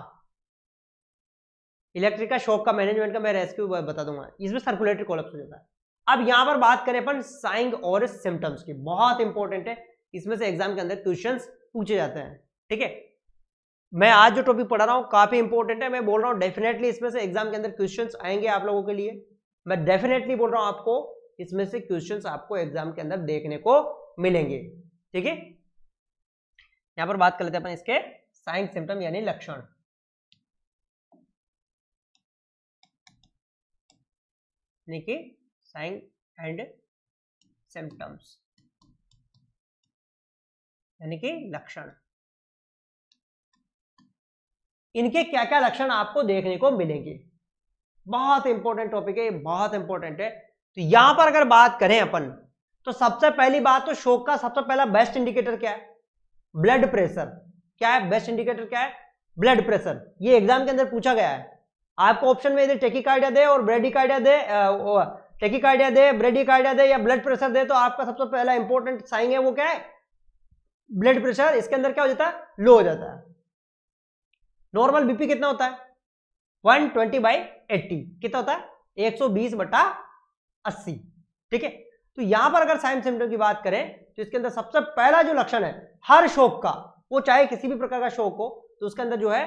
इलेक्ट्रिक का शॉक का मैनेजमेंट का मैं रेस्क्यू बता दूंगा इसमें सर्कुलेटरी कोलेप्स हो जाता है अब यहां पर बात करें अपन साइंग और सिम्टम्स की बहुत इंपॉर्टेंट है इसमें से एग्जाम के अंदर क्वेश्चंस पूछे जाते हैं ठीक है मैं हाँ। आज जो टॉपिक पढ़ा रहा हूँ काफी इंपॉर्टेंट है मैं बोल रहा हूँ डेफिनेटली इसमें से एग्जाम के अंदर क्वेश्चंस आएंगे आप लोगों के लिए मैं डेफिनेटली बोल रहा हूँ आपको इसमें से क्वेश्चंस आपको एग्जाम के अंदर देखने को मिलेंगे ठीक है यहां पर बात कर लेते हैं अपन इसके साइन सिम्टम यानी लक्षण कि साइन एंड सिम्टम्स यानी कि लक्षण इनके क्या क्या लक्षण आपको देखने को मिलेंगे बहुत इंपॉर्टेंट टॉपिक है बहुत इंपॉर्टेंट है तो यहां पर अगर बात करें अपन तो सबसे पहली बात तो शोक का सबसे पहला बेस्ट इंडिकेटर क्या है ब्लड प्रेशर क्या है बेस्ट इंडिकेटर क्या है ब्लड प्रेशर ये एग्जाम के अंदर पूछा गया है आपको ऑप्शन में यदि टेकिकार्डिया दे और ब्रेडिकार्डिया दे टेकिकार्डिया दे ब्रेडिकार्डिया दे या ब्लड प्रेशर दे तो आपका सबसे पहला इंपॉर्टेंट साइन है वो क्या है ब्लड प्रेशर इसके अंदर क्या हो जाता है लो हो जाता है नॉर्मल बीपी कितना होता है 120 ट्वेंटी बाई एट्टी कितना होता है 120 सौ बीस बटा अस्सी ठीक है तो यहां पर अगर साइन सिम्टम की बात करें तो इसके अंदर सबसे पहला जो लक्षण है हर शोक का वो चाहे किसी भी प्रकार का शोक हो तो उसके अंदर जो है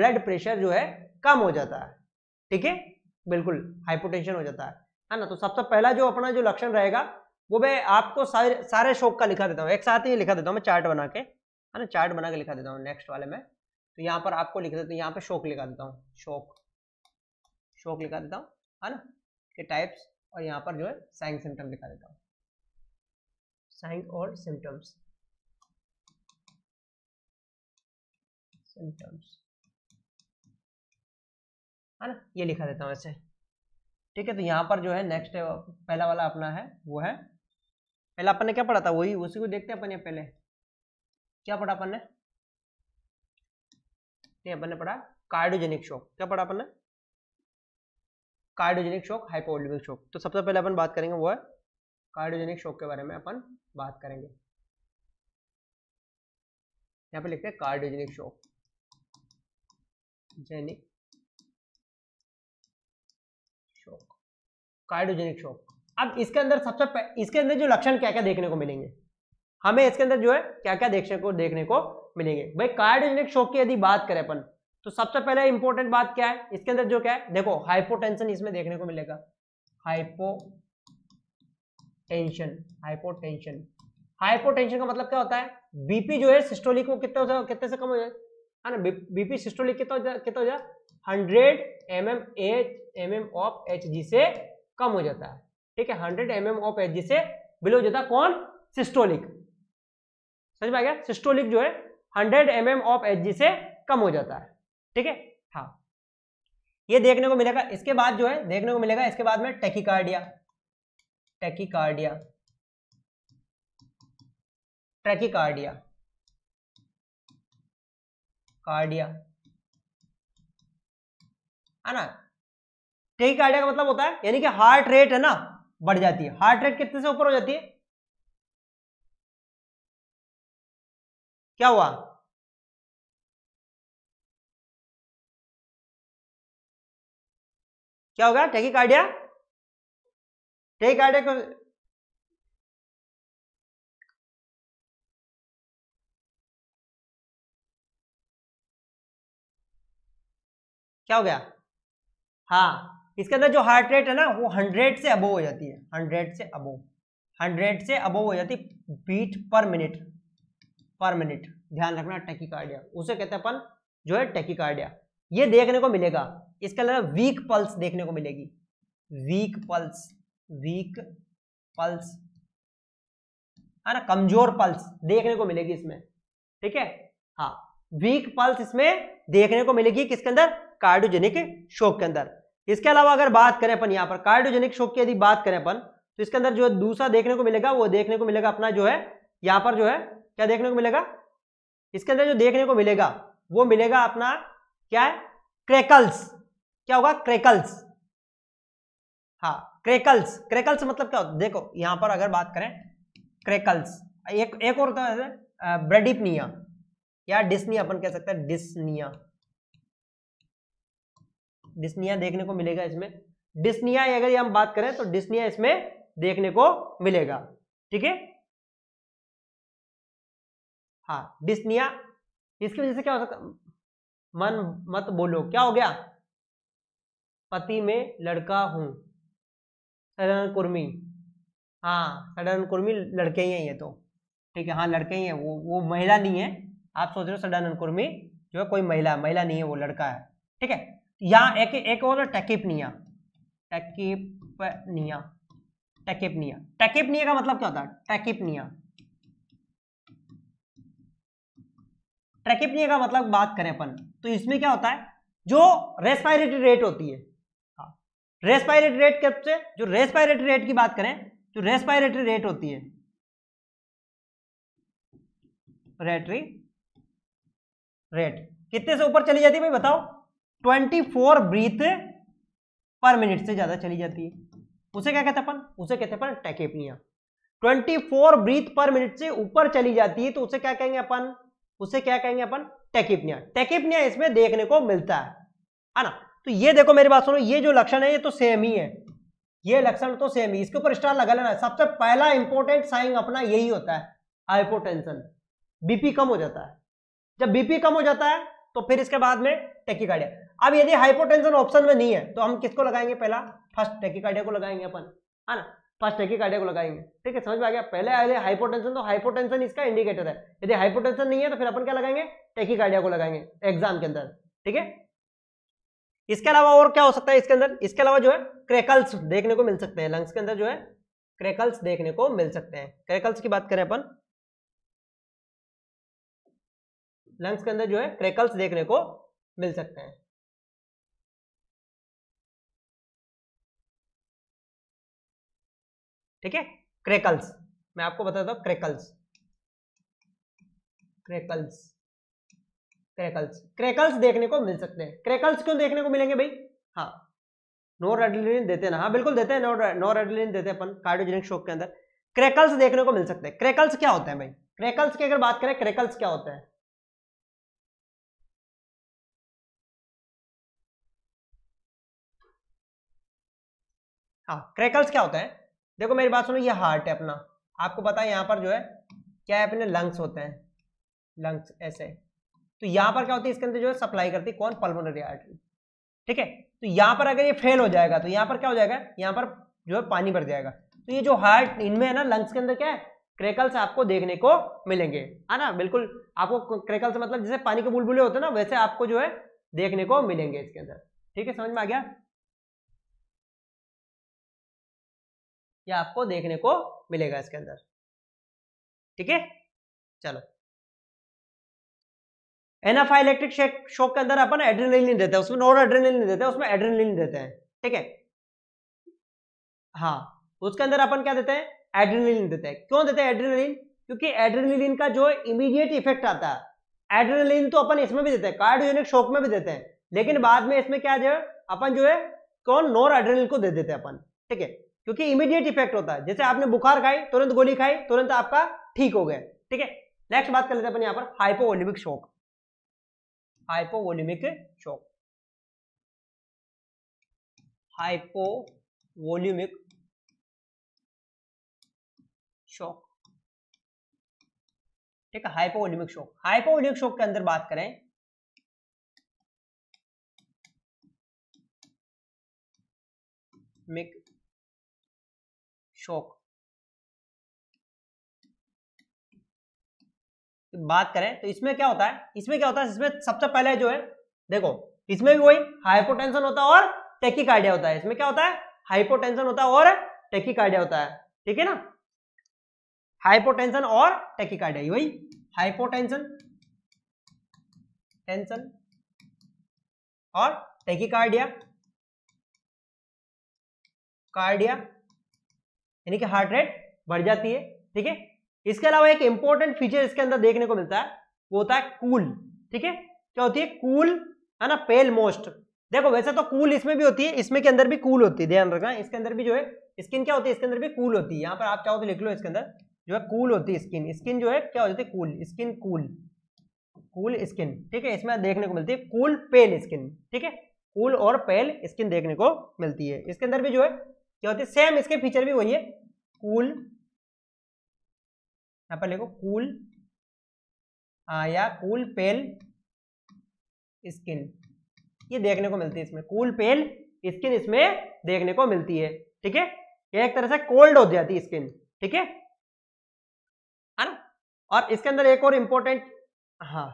ब्लड प्रेशर जो है कम हो जाता है ठीक है बिल्कुल हाइपोटेंशन हो जाता है है ना तो सबसे पहला जो अपना जो लक्षण रहेगा वो मैं आपको सारे सारे शोक का लिखा देता हूँ एक साथ ही लिखा देता हूँ मैं चार्ट बना के है ना चार्ट बना के लिखा देता हूँ नेक्स्ट वाले में तो यहाँ पर आपको लिख देते हैं यहाँ पे शोक लिखा देता हूँ शोक शोक लिखा देता हूँ है ना ये टाइप्स और यहाँ पर जो है साइन सिम्टम लिखा देता हूँ साइन और सिम्टम्स सिम्टम्स है ना ये लिखा देता हूँ ऐसे ठीक है तो यहाँ पर जो है नेक्स्ट पहला वाला अपना है वो है पहला अपन ने क्या पढ़ा था वही उसी को देखते हैं अपन ये पहले क्या पढ़ा अपन ने नहीं अपन ने पढ़ा कार्डियोजेनिक शॉक क्या पढ़ा अपन ने कार्डियोजेनिक शॉक हाइपोवोल्यूमिक शॉक तो सबसे पहले अपन बात करेंगे वो है कार्डियोजेनिक शॉक के बारे में अपन बात करेंगे यहाँ पे लिखते हैं cardiogenic shock genic shock cardiogenic shock अब इसके अंदर सबसे इसके अंदर जो लक्षण क्या क्या देखने को मिलेंगे हमें इसके अंदर जो है क्या क्या देखने को देखने को मिलेंगे भाई कार्डियोजेनिक शोक की यदि बात करें अपन तो सबसे पहले इंपॉर्टेंट बात क्या है इसके अंदर जो क्या है देखो हाइपोटेंशन इसमें देखने को मिलेगा हाइपो टेंशन हाइपोटेंशन हाइपोटेंशन का मतलब क्या होता है बीपी जो है सिस्टोलिक वो कितने कितने से कम हो जाए है ना बीपी सिस्टोलिक कितना कितना हो जाए hundred M M H M M of H G से कम हो जाता है ठीक है hundred M M of H G से बिलो हो जाता है कौन सिस्टोलिक समझ में आ गया सिस्टोलिक जो है hundred M M of H G से कम हो जाता है ठीक है हाँ ये देखने को मिलेगा इसके बाद जो है देखने को मिलेगा इसके बाद में टेकिकार्डिया टेकिकार्डिया ट्रेकिकार्डिया कार्डिया है ना टेकिकार्डिया का मतलब होता है यानी कि हार्ट रेट है ना बढ़ जाती है हार्ट रेट कितने से ऊपर हो जाती है क्या हुआ क्या होगा टेकी कार्डिया को क्या हो गया हाँ इसके अंदर जो हार्ट रेट है ना वो हंड्रेड से अबो हो जाती है हंड्रेड से अबो हंड्रेड से अबो हो जाती है बीट पर मिनट पर मिनट ध्यान रखना टेकिकार्डिया उसे कहते हैं अपन जो है टेकिकार्डिया ये देखने को मिलेगा इसके अलावा वीक पल्स देखने को मिलेगी वीक पल्स वीक पल्स है ना कमजोर पल्स देखने को मिलेगी इसमें ठीक है हाँ वीक पल्स इसमें देखने को मिलेगी किसके अंदर कार्डियोजेनिक शोक के अंदर इसके अलावा अगर बात करें अपन यहां पर कार्डियोजेनिक शोक की यदि बात करें अपन तो इसके अंदर जो दूसरा देखने को मिलेगा वो देखने को मिलेगा अपना जो है यहां पर जो है क्या देखने को मिलेगा इसके अंदर जो देखने को मिलेगा वो मिलेगा अपना क्या है क्रेकल्स क्या होगा क्रेकल्स हाँ क्रेकल्स क्रेकल्स मतलब क्या होता देखो यहां पर अगर बात करें क्रेकल्स एक एक और होता है ब्रेडिपनिया या डिस्निया अपन कह सकते हैं डिस्निया डिस्निया देखने को मिलेगा इसमें डिस्निया अगर हम बात करें तो डिस्निया इसमें देखने को मिलेगा ठीक है हाँ डिस्निया इसकी वजह से क्या हो सकता मन मत बोलो क्या हो गया पति में लड़का हूं सडन कुर्मी हाँ सडन कुर्मी लड़के ही हैं ये तो ठीक है हाँ लड़के ही हैं वो वो महिला नहीं है आप सोच रहे हो सडन कुर्मी जो है कोई महिला महिला नहीं है वो लड़का है ठीक है यहाँ एक एक और टैकेपनिया टैकिपनिया टैकिपनिया टैकिपनिया का मतलब क्या होता है टैकिपनिया ट्रैकिपनिया का मतलब बात करें अपन तो इसमें क्या होता है जो रेस्पायरेटरी रेट होती है रेस्पायरेटरी हाँ, रेट कब से जो रेस्पायरेटरी रेट की बात करें जो रेस्पायरेटरी रेट होती है रेटरी रेट कितने से ऊपर चली जाती है भाई बताओ 24 ब्रीथ पर मिनट से ज्यादा चली जाती है उसे क्या कहते अपन उसे कहते अपन टैकेपनिया 24 ब्रीथ पर मिनट से ऊपर चली जाती है तो उसे क्या कहेंगे अपन उसे क्या कहेंगे अपन टेकिपनिया टेकिपनिया इसमें देखने को मिलता है है ना तो ये देखो मेरी बात सुनो ये जो लक्षण है ये तो सेम ही है ये लक्षण तो सेम ही इसके ऊपर स्टार लगा लेना सबसे पहला इंपॉर्टेंट साइन अपना यही होता है हाइपोटेंशन बीपी कम हो जाता है जब बीपी कम हो जाता है तो फिर इसके बाद में टेकिकार्डिया अब यदि हाइपोटेंशन ऑप्शन में नहीं है तो हम किसको लगाएंगे पहला फर्स्ट टेकिकार्डिया को लगाएंगे अपन है ना फर्स्ट कार्डिया को लगाएंगे ठीक है समझ में आ गया पहले आए हाइपोटेंशन तो हाइपोटेंशन इसका इंडिकेटर है यदि हाइपोटेंशन नहीं है तो फिर अपन क्या लगाएंगे कार्डिया को लगाएंगे एग्जाम के अंदर ठीक है इसके अलावा और क्या हो सकता है इसके अंदर इसके अलावा जो है क्रेकल्स देखने को मिल सकते हैं लंग्स के अंदर जो है क्रेकल्स देखने को मिल सकते हैं क्रेकल्स की बात करें अपन लंग्स के अंदर जो है क्रेकल्स देखने को मिल सकते हैं ठीक है क्रेकल्स मैं आपको बताता दू क्रेकल्स क्रेकल्स क्रेकल्स क्रेकल्स देखने को मिल सकते हैं क्रेकल्स क्यों देखने को मिलेंगे भाई हाँ रेडलिन देते हैं ना हाँ बिल्कुल देते हैं नो रेडलिन देते हैं अपन कार्डियोजेनिक शोक के अंदर क्रेकल्स देखने को मिल सकते हैं क्रेकल्स क्या होते हैं भाई क्रेकल्स की अगर बात करें क्रेकल्स क्या होते हैं हाँ क्रेकल्स क्या होते हैं देखो मेरी बात सुनो ये हार्ट है अपना आपको पता है यहाँ पर जो है क्या है अपने लंग्स होते हैं लंग्स ऐसे तो यहाँ पर क्या होती है इसके अंदर जो है सप्लाई करती है कौन पल्मोनरी आर्टरी ठीक है तो यहाँ पर अगर ये फेल हो जाएगा तो यहाँ पर क्या हो जाएगा यहाँ पर जो है पानी भर जाएगा तो ये जो हार्ट इनमें है ना लंग्स के अंदर क्या है क्रेकल्स आपको देखने को मिलेंगे है ना बिल्कुल आपको क्रेकल्स मतलब जैसे पानी के बुलबुले होते हैं ना वैसे आपको जो है देखने को मिलेंगे इसके अंदर ठीक है समझ में आ गया ये आपको देखने को मिलेगा इसके अंदर ठीक है चलो एनाफा इलेक्ट्रिक शॉक के अंदर अपन एड्रेनलिन देते हैं उसमें नॉर एड्रेनलिन देते हैं उसमें एड्रेनलिन देते हैं ठीक है हाँ उसके अंदर अपन क्या देते हैं एड्रेनलिन देते हैं क्यों देते हैं एड्रेनलिन क्योंकि एड्रेनलिन का जो इमीडिएट इफेक्ट आता है एड्रेनलिन तो अपन इसमें भी देते हैं कार्डियोजेनिक शॉक में भी देते हैं लेकिन बाद में इसमें क्या जो है अपन जो है कौन नॉर एड्रेनलिन को दे देते हैं अपन ठीक है क्योंकि इमीडिएट इफेक्ट होता है जैसे आपने बुखार खाई तुरंत गोली खाई तुरंत आपका ठीक हो गया ठीक है नेक्स्ट बात कर लेते हैं अपन यहां पर hypovolemic shock hypovolemic shock hypovolemic shock ठीक है हाइपोवोल्यूमिक शॉक हाइपोवोल्यूमिक शॉक के अंदर बात करें मिक चौक बात करें तो इसमें क्या होता है इसमें क्या होता है इसमें सबसे पहले जो है देखो इसमें भी वही हाइपोटेंशन होता है और टेकिकार्डिया होता है इसमें क्या होता है हाइपोटेंशन होता है और टेकिकार्डिया होता है ठीक है ना हाइपोटेंशन और टेकिकार्डिया वही हाइपोटेंशन टेंशन और टेकिकार्डिया कार्डिया यानी कि हार्ट रेट बढ़ जाती है ठीक है इसके अलावा एक इंपॉर्टेंट फीचर इसके अंदर देखने को मिलता है वो होता है कूल ठीक है क्या होती है कूल है ना पेल मोस्ट देखो वैसे तो कूल इसमें भी होती है इसमें के अंदर भी कूल होती है ध्यान रखना इसके अंदर भी जो है स्किन क्या होती है इसके अंदर भी कूल होती है यहाँ पर आप चाहो तो लिख लो इसके अंदर जो है कूल होती है स्किन स्किन जो है क्या होती है cool skin cool cool skin ठीक है इसमें देखने को मिलती है कूल पेल स्किन ठीक है कूल और पेल स्किन देखने को मिलती है इसके अंदर भी जो है क्या होती है सेम इसके फीचर भी वही है कूल यहां पर लिखो कूल या कूल पेल स्किन ये देखने को मिलती है इसमें कूल पेल स्किन इसमें देखने को मिलती है ठीक है ये एक तरह से कोल्ड हो जाती है स्किन ठीक है है ना और इसके अंदर एक और इंपॉर्टेंट हाँ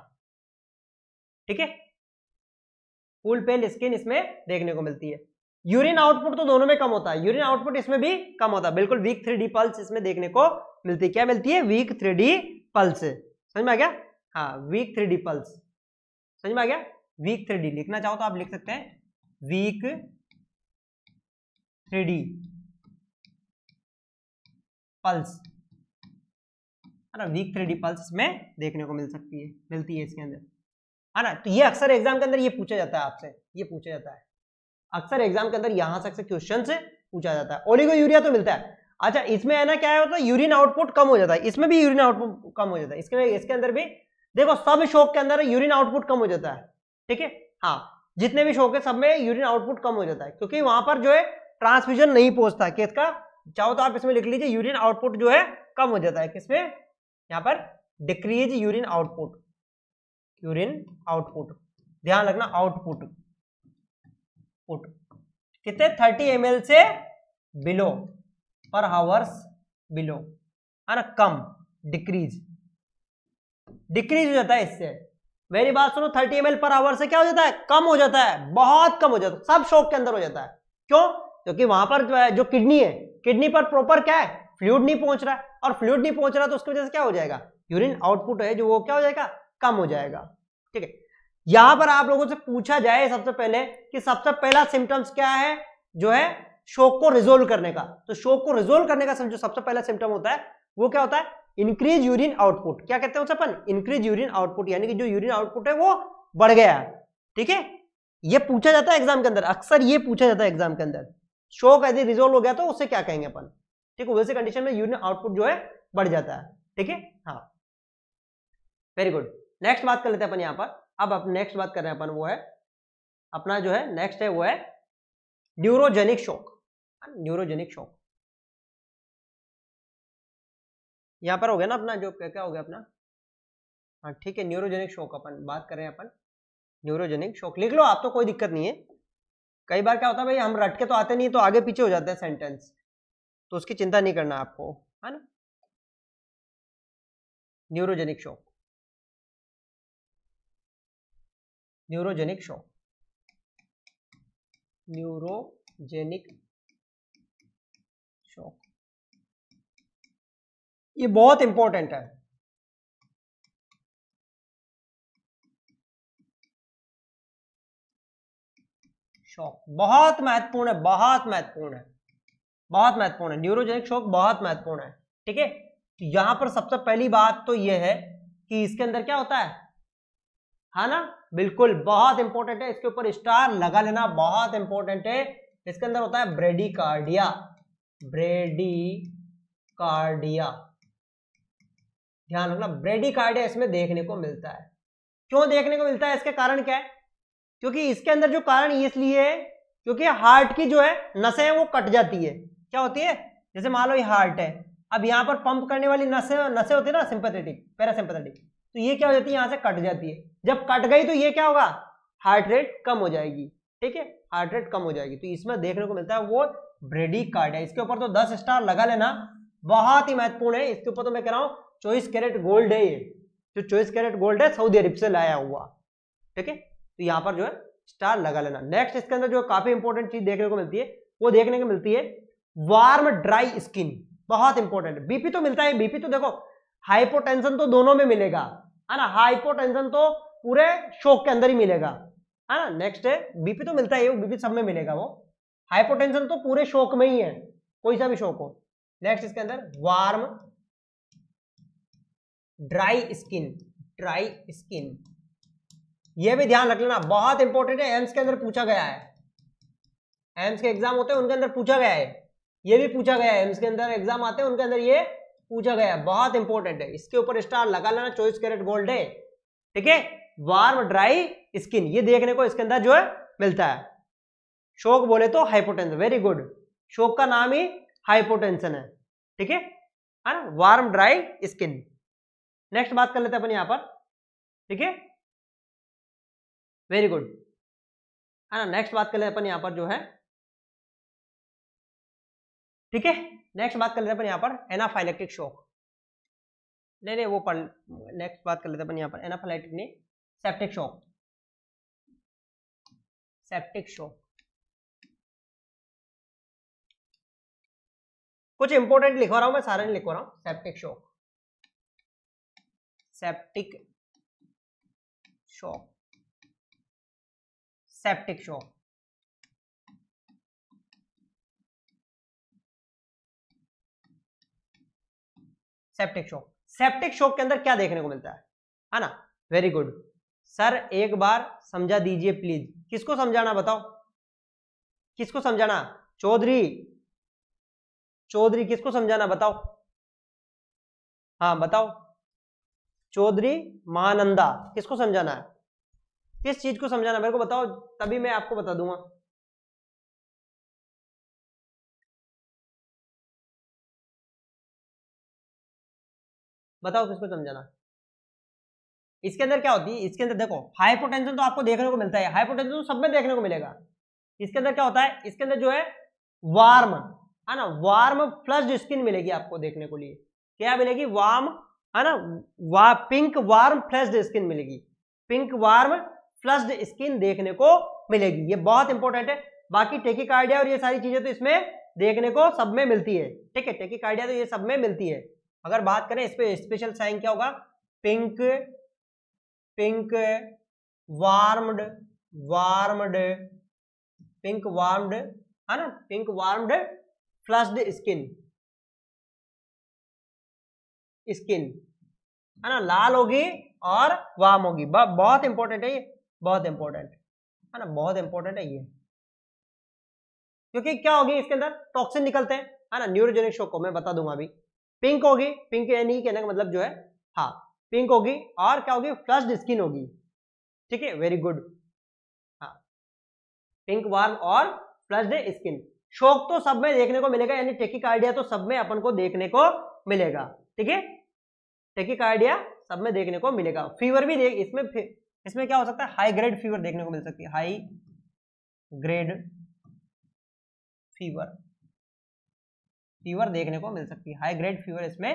ठीक है कूल पेल स्किन इसमें देखने को मिलती है यूरिन आउटपुट तो दोनों में कम होता है यूरिन आउटपुट इसमें भी कम होता है बिल्कुल वीक थ्री डी पल्स इसमें देखने को मिलती है क्या मिलती है वीक थ्री डी पल्स समझ में आ गया हाँ वीक थ्री डी पल्स समझ में आ गया वीक थ्री डी लिखना चाहो तो आप लिख सकते हैं वीक थ्री डी पल्स है ना वीक थ्री डी पल्स में देखने को मिल सकती है मिलती है इसके अंदर है ना तो ये अक्सर एग्जाम के अंदर ये पूछा जाता है आपसे ये पूछा जाता है अक्सर एग्जाम के अंदर यहां से क्वेश्चन से पूछा जाता है ओलिगो यूरिया तो मिलता है अच्छा इसमें है ना क्या होता है यूरिन मतलब आउटपुट कम हो जाता है इसमें भी यूरिन आउटपुट कम हो जाता है इसके इसके अंदर भी देखो सब शोक के अंदर यूरिन आउटपुट कम हो जाता है ठीक है हाँ जितने भी शोक है सब में यूरिन आउटपुट कम हो जाता है क्योंकि वहां पर जो है ट्रांसफ्यूजन नहीं पहुंचता है किसका चाहो तो आप इसमें लिख लीजिए यूरिन आउटपुट जो है कम हो जाता है किसमें यहाँ पर decrease urine output urine output ध्यान रखना आउटपुट पुट कितने 30 एम से बिलो पर हावर्स बिलो है ना कम डिक्रीज डिक्रीज हो जाता है इससे मेरी बात सुनो 30 एम पर आवर से क्या हो जाता है कम हो जाता है बहुत कम हो जाता है सब शॉक के अंदर हो जाता है क्यों क्योंकि वहां पर जो है जो किडनी है किडनी पर प्रॉपर क्या है फ्लूड नहीं पहुंच रहा है और फ्लूड नहीं पहुंच रहा तो उसकी वजह से क्या हो जाएगा यूरिन आउटपुट है जो वो क्या हो जाएगा कम हो जाएगा ठीक है यहां पर आप लोगों से पूछा जाए सबसे पहले कि सबसे पहला सिम्टम्स क्या है जो है शोक को रिजोल्व करने का तो शोक को रिजोल्व करने का जो सबसे पहला सिम्टम होता है वो क्या होता है इंक्रीज यूरिन आउटपुट क्या कहते हैं उसे अपन इंक्रीज यूरिन आउटपुट यानी कि जो यूरिन आउटपुट है वो बढ़ गया ठीक है ये पूछा जाता है एग्जाम के अंदर अक्सर ये पूछा जाता है एग्जाम के अंदर शोक यदि रिजोल्व हो गया तो उससे क्या कहेंगे अपन ठीक है वैसे कंडीशन में यूरिन आउटपुट जो है बढ़ जाता है ठीक है हाँ वेरी गुड नेक्स्ट बात कर लेते हैं अपन यहां पर अब अब नेक्स्ट बात कर रहे हैं अपन वो है अपना जो है नेक्स्ट है वो है न्यूरोजेनिक शोक न्यूरोजेनिक शोक यहां पर हो गया ना अपना जो क्या क्या हो गया अपना हाँ ठीक है न्यूरोजेनिक शोक अपन बात कर रहे हैं अपन न्यूरोजेनिक शोक लिख लो आप तो कोई दिक्कत नहीं है कई बार क्या होता है भाई हम रटके तो आते नहीं तो आगे पीछे हो जाते हैं सेंटेंस तो उसकी चिंता नहीं करना आपको है ना न्यूरोजेनिक शोक न्यूरोजेनिक शॉक न्यूरोजेनिक शॉक ये बहुत इंपॉर्टेंट है शॉक बहुत महत्वपूर्ण है बहुत महत्वपूर्ण है बहुत महत्वपूर्ण है न्यूरोजेनिक शॉक बहुत महत्वपूर्ण है ठीक है तो यहां पर सबसे पहली बात तो यह है कि इसके अंदर क्या होता है है ना बिल्कुल बहुत इंपॉर्टेंट है इसके ऊपर स्टार लगा लेना बहुत इंपॉर्टेंट है इसके अंदर होता है ब्रेडिकार्डिया ब्रेडिकार्डिया ध्यान रखना ब्रेडिकार्डिया इसमें देखने को मिलता है क्यों देखने को मिलता है इसके कारण क्या है क्योंकि इसके अंदर जो कारण इसलिए है क्योंकि हार्ट की जो है नसें वो कट जाती है क्या होती है जैसे मान लो ये हार्ट है अब यहां पर पंप करने वाली नसें नसें होती है ना सिंपथेटिक पैरासिंपथेटिक तो ये क्या हो जाती है यहां से कट जाती है जब कट गई तो ये क्या होगा हार्ट रेट कम हो जाएगी ठीक है हार्ट रेट कम हो जाएगी तो इसमें देखने को मिलता है वो ब्रेडी कार्ड है इसके ऊपर तो दस स्टार लगा लेना बहुत ही महत्वपूर्ण है इसके ऊपर तो मैं कह रहा हूं चौबीस कैरेट गोल्ड है ये जो चौबीस कैरेट गोल्ड है सऊदी अरब से लाया हुआ ठीक है तो यहां पर जो है स्टार लगा लेना नेक्स्ट इसके अंदर जो काफी इंपॉर्टेंट चीज देखने को मिलती है वो देखने को मिलती है वार्म ड्राई स्किन बहुत इंपॉर्टेंट बीपी तो मिलता है बीपी तो देखो हाइपोटेंशन तो दोनों में मिलेगा है ना हाइपोटेंशन तो पूरे शोक के अंदर ही मिलेगा है ना नेक्स्ट है बीपी तो मिलता ही बीपी सब में मिलेगा वो हाइपोटेंशन तो पूरे शोक में ही है कोई सा भी शोक हो नेक्स्ट इसके अंदर warm dry skin dry skin ये भी ध्यान रख लेना बहुत इंपॉर्टेंट है एम्स के अंदर पूछा गया है एम्स के एग्जाम होते हैं उनके अंदर पूछा गया है ये भी पूछा गया है एम्स के अंदर एग्जाम आते हैं उनके अंदर ये पूछा गया बहुत इंपॉर्टेंट है इसके ऊपर स्टार लगा लेना चौबीस कैरेट गोल्ड है ठीक है वार्म ड्राई स्किन ये देखने को इसके अंदर जो है मिलता है शोक बोले तो हाइपोटेंशन वेरी गुड शोक का नाम ही हाइपोटेंशन है ठीक है है ना वार्म ड्राई स्किन नेक्स्ट बात कर लेते हैं अपन यहां पर ठीक है वेरी गुड है ना नेक्स्ट बात कर लेते अपन यहां पर जो है ठीक है नेक्स्ट बात कर लेते अपन यहाँ पर एनाफाइलेक्टिक शॉक नहीं नहीं वो पढ़ नेक्स्ट बात कर लेते अपन यहाँ पर एनाफाइलेक्टिक नहीं सेप्टिक शॉक सेप्टिक शॉक कुछ इंपॉर्टेंट लिखवा रहा हूं मैं सारे नहीं लिखवा रहा हूं septic shock septic shock septic shock septic shock septic shock के अंदर क्या देखने को मिलता है है ना वेरी गुड सर एक बार समझा दीजिए प्लीज किसको समझाना बताओ किसको समझाना चौधरी चौधरी किसको समझाना बताओ हाँ बताओ चौधरी महानंदा किसको समझाना है किस चीज को समझाना मेरे को बताओ तभी मैं आपको बता दूंगा बताओ किसको समझाना इसके अंदर क्या होती है इसके अंदर देखो हाइपोटेंशन तो आपको देखने को मिलता है हाइपोटेंशन तो सब में देखने को मिलेगा इसके अंदर क्या होता है इसके अंदर जो है वार्म है ना वार्म फ्लश स्किन मिलेगी आपको देखने को लिए क्या मिलेगी वार्म है ना वा पिंक वार्म फ्लश्ड स्किन मिलेगी पिंक वार्म फ्लश्ड स्किन देखने को मिलेगी ये बहुत इंपॉर्टेंट है बाकी टेकी कार्डिया और ये सारी चीजें तो इसमें देखने को सब में मिलती है ठीक है टेकी कार्डिया तो ये सब में मिलती है अगर बात करें इस पर स्पेशल साइन क्या होगा pink pink warmed warmed pink warmed है ना pink warmed flushed skin skin है ना लाल होगी और वार्म होगी बहुत इंपॉर्टेंट है ये बहुत इंपॉर्टेंट है ना बहुत इंपॉर्टेंट है ये क्योंकि क्या होगी इसके अंदर टॉक्सिन निकलते हैं है ना न्यूरोजेनिक शोक को मैं बता दूंगा अभी पिंक होगी पिंक यानी कहने का मतलब जो है हाँ पिंक होगी और क्या होगी फ्लश्ड स्किन होगी ठीक है वेरी गुड हाँ पिंक वार्म और फ्लश्ड स्किन शोक तो सब में देखने को मिलेगा यानी टेकिक आइडिया तो सब में अपन को देखने को मिलेगा ठीक है टेकिक आइडिया सब में देखने को मिलेगा फीवर भी देख इसमें इसमें क्या हो सकता है हाई ग्रेड फीवर देखने को मिल सकती है हाई ग्रेड फीवर फीवर देखने को मिल सकती है हाई ग्रेड फीवर इसमें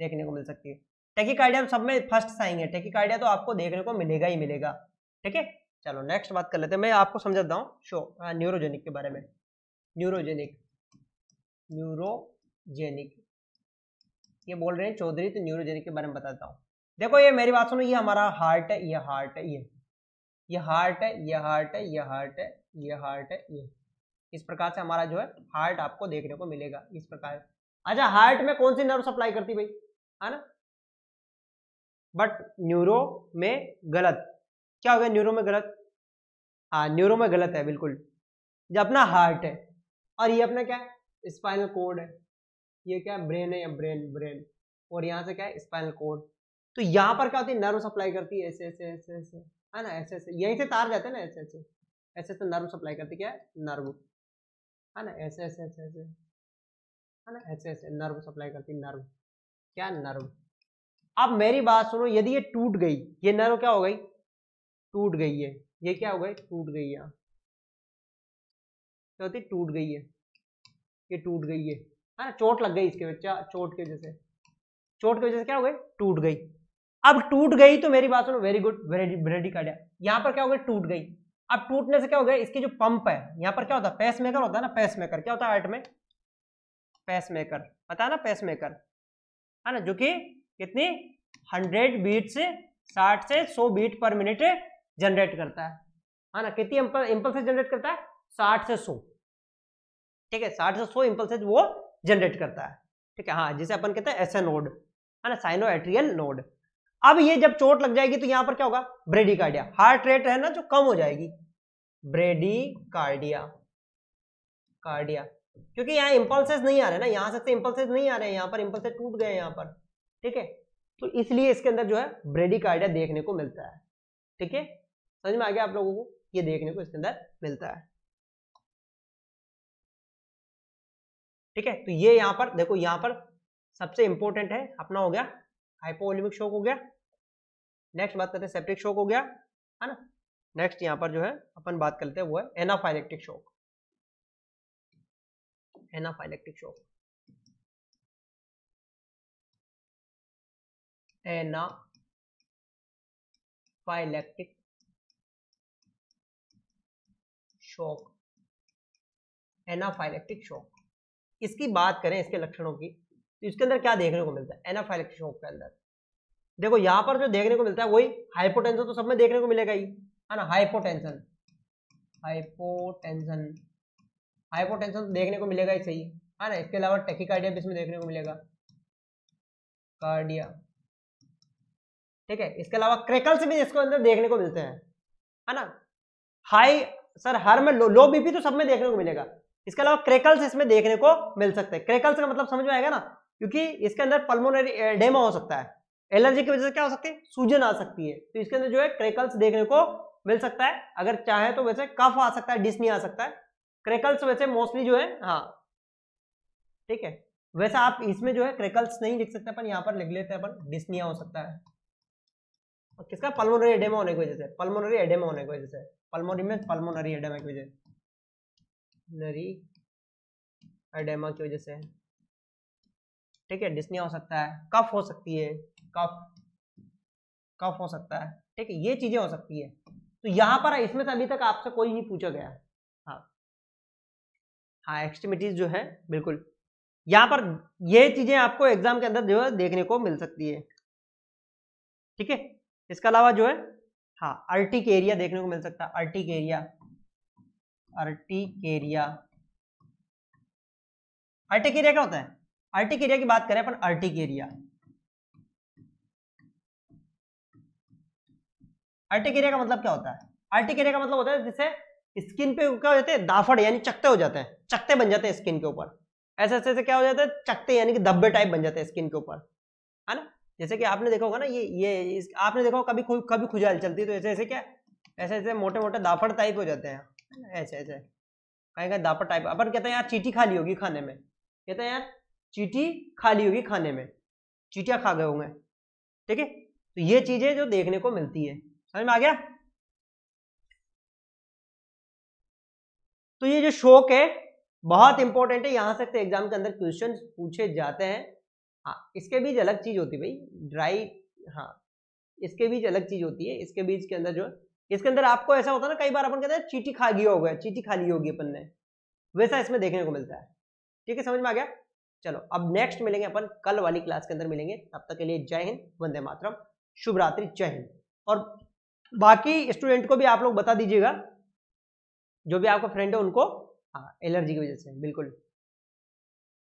देखने को मिल सकती है टेकिकार्डिया सब में फर्स्ट साइन है टेकिकार्डिया तो आपको देखने को मिलेगा ही मिलेगा ठीक है चलो नेक्स्ट बात कर लेते हैं मैं आपको समझाता हूँ शो न्यूरोजेनिक के बारे में न्यूरोजेनिक न्यूरोजेनिक ये बोल रहे हैं चौधरी तो न्यूरोजेनिक के बारे में बताता हूँ देखो ये मेरी बात सुनो ये हमारा हार्ट है ये हार्ट है ये ये हार्ट है ये हार्ट है ये हार्ट है ये हार्ट है ये इस प्रकार से हमारा जो है हार्ट आपको देखने को मिलेगा इस प्रकार अच्छा हार्ट में कौन सी नर्व सप्लाई करती भाई है ना बट न्यूरो में गलत क्या हो गया न्यूरो में गलत हाँ न्यूरो में गलत है बिल्कुल ये अपना हार्ट है और ये अपना क्या है स्पाइनल कोड है ये क्या है ब्रेन है या ब्रेन ब्रेन और यहाँ से क्या है स्पाइनल कोड तो यहाँ पर क्या होती है नर्व सप्लाई करती है ऐसे ऐसे ऐसे ऐसे है ना ऐसे ऐसे यहीं से तार जाते हैं ना ऐसे ऐसे ऐसे ऐसे नर्व सप्लाई करती क्या है नर्व है ना ऐसे ऐसे ऐसे ऐसे है ना ऐसे ऐसे नर्व सप्लाई करती नर्व क्या नर्व अब मेरी बात सुनो यदि ये टूट गई ये नर्व क्या हो गई टूट गई है ये क्या हो गई टूट गई है क्या होती टूट गई है ये टूट गई है है ना चोट लग गई इसके बच्चा चोट की वजह से चोट की वजह से क्या हो गई टूट गई अब टूट गई तो मेरी बात सुनो very good very brady brady यहाँ पर क्या हो गया टूट गई अब टूटने से क्या हो गया इसकी जो पंप है यहां पर क्या होता है पैस मेकर होता है ना पैस मेकर क्या होता है आर्ट में पैस मेकर पता है ना पैस मेकर है ना जो कि कितनी हंड्रेड बीट से साठ से सौ बीट पर मिनट जनरेट करता है है ना कितनी इंपल्स जनरेट करता है साठ से सौ ठीक है साठ से सौ इंपल्स वो जनरेट करता है ठीक है हाँ जिसे अपन कहते हैं एस नोड है ना साइनो एट्रियल नोड अब ये जब चोट लग जाएगी तो यहां पर क्या होगा ब्रेडिकार्डिया हार्ट रेट है ना जो कम हो जाएगी ब्रेडिकार्डिया कार्डिया क्योंकि यहां इंपल्सेस नहीं आ रहे ना यहां से इंपल्सेस नहीं आ रहे हैं यहां पर इंपल्स टूट गए यहां पर ठीक है तो इसलिए इसके अंदर जो है ब्रेडिकार्डिया देखने को मिलता है ठीक है समझ में आ गया आप लोगों को ये देखने को इसके अंदर मिलता है ठीक है तो ये यहां पर देखो यहां पर सबसे इंपॉर्टेंट है अपना हो गया हाइपोवोल्यूमिक शोक हो गया नेक्स्ट बात करते हैं सेप्टिक शोक हो गया है ना नेक्स्ट यहाँ पर जो है अपन बात करते हैं वो है anaphylactic shock anaphylactic anaphylactic shock anaphylactic shock इसकी बात करें इसके लक्षणों की तो इसके अंदर क्या देखने को मिलता है एनाफाइलेक्टिक शॉक के अंदर देखो यहां पर जो देखने को मिलता है वही हाइपोटेंशन तो सब में देखने को मिलेगा ही है ना हाइपोटेंशन हाइपोटेंशन हाइपोटेंशन देखने को मिलेगा ही सही है ना इसके अलावा टेकिकार्डिया भी इसमें देखने को मिलेगा कार्डिया ठीक है इसके अलावा क्रेकल्स भी इसके अंदर देखने को मिलते हैं है ना हाई सर हर में लो, लो बीपी तो सब में देखने को मिलेगा इसके अलावा क्रेकल्स इसमें देखने को मिल सकते हैं क्रेकल्स का मतलब समझ में आएगा ना क्योंकि इसके अंदर पल्मोनरी एडेमा हो सकता है एलर्जी की वजह से क्या हो सकती है सूजन आ सकती है तो इसके अंदर जो है क्रेकल्स देखने को मिल सकता है अगर चाहे तो वैसे कफ आ सकता है डिस्नी आ सकता है क्रेकल्स वैसे मोस्टली जो है हाँ ठीक है वैसे आप इसमें जो है क्रेकल्स नहीं लिख सकते अपन यहाँ पर लिख लेते हैं अपन डिस्निया हो सकता है किसका पल्मोनरी एडेमा होने की वजह से पल्मोनरी एडेमा होने की वजह से पल्मोनरी में पल्मोनरी एडेमा की वजह नरी एडेमा की वजह से ठीक है डिस्निया हो सकता है कफ हो सकती है कफ कफ हो सकता है ठीक है ये चीजें हो सकती है तो यहां पर इसमें से अभी तक आपसे कोई नहीं पूछा गया हाँ हाँ एक्सट्रीमिटीज जो है बिल्कुल यहां पर ये चीजें आपको एग्जाम के अंदर जो है देखने को मिल सकती है ठीक है इसके अलावा जो है हाँ अर्टिक एरिया देखने को मिल सकता है aortic area aortic area aortic area क्या होता है आर्टिक एरिया की बात करें अपन आर्टिक एरिया आर्टिक एरिया का मतलब क्या होता है आर्टिक एरिया का मतलब होता है जैसे स्किन पे क्या हो जाते हैं दाफड़ यानी चकते हो जाते हैं चकते बन जाते हैं स्किन के ऊपर ऐसे ऐसे ऐसे क्या हो जाता है चकते यानी कि धब्बे टाइप बन जाते हैं स्किन के ऊपर है ना जैसे कि आपने देखा होगा ना ये ये इस, आपने देखा कभी खु, कभी खुजाल चलती तो ऐसे ऐसे क्या ऐसे ऐसे मोटे मोटे दाफड़ टाइप हो जाते हैं ऐसे ऐसे कहीं कहीं दाफड़ टाइप अपन कहते हैं यार चीटी खा ली होगी खाने में कहते हैं यार चीटी खाली होगी खाने में चीटियां खा गए होंगे ठीक है तो ये चीजें जो देखने को मिलती है समझ में आ गया तो ये जो शोक है बहुत इंपॉर्टेंट है यहां से एग्जाम के अंदर क्वेश्चन पूछे जाते हैं हाँ इसके बीच अलग चीज होती है भाई ड्राई हाँ इसके बीच अलग चीज होती है इसके बीच के अंदर जो इसके अंदर आपको ऐसा होता है ना कई बार अपन कहते हैं चीटी खा गया होगा चीटी खा ली होगी अपन ने वैसा इसमें देखने को मिलता है ठीक है समझ में आ गया चलो अब नेक्स्ट मिलेंगे अपन कल वाली क्लास के अंदर मिलेंगे तब तक के लिए जय हिंद वंदे मातरम शुभ रात्रि जय हिंद और बाकी स्टूडेंट को भी आप लोग बता दीजिएगा जो भी आपका फ्रेंड है उनको हाँ एलर्जी की वजह से बिल्कुल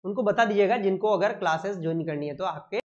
उनको बता दीजिएगा जिनको अगर क्लासेस ज्वाइन करनी है तो आपके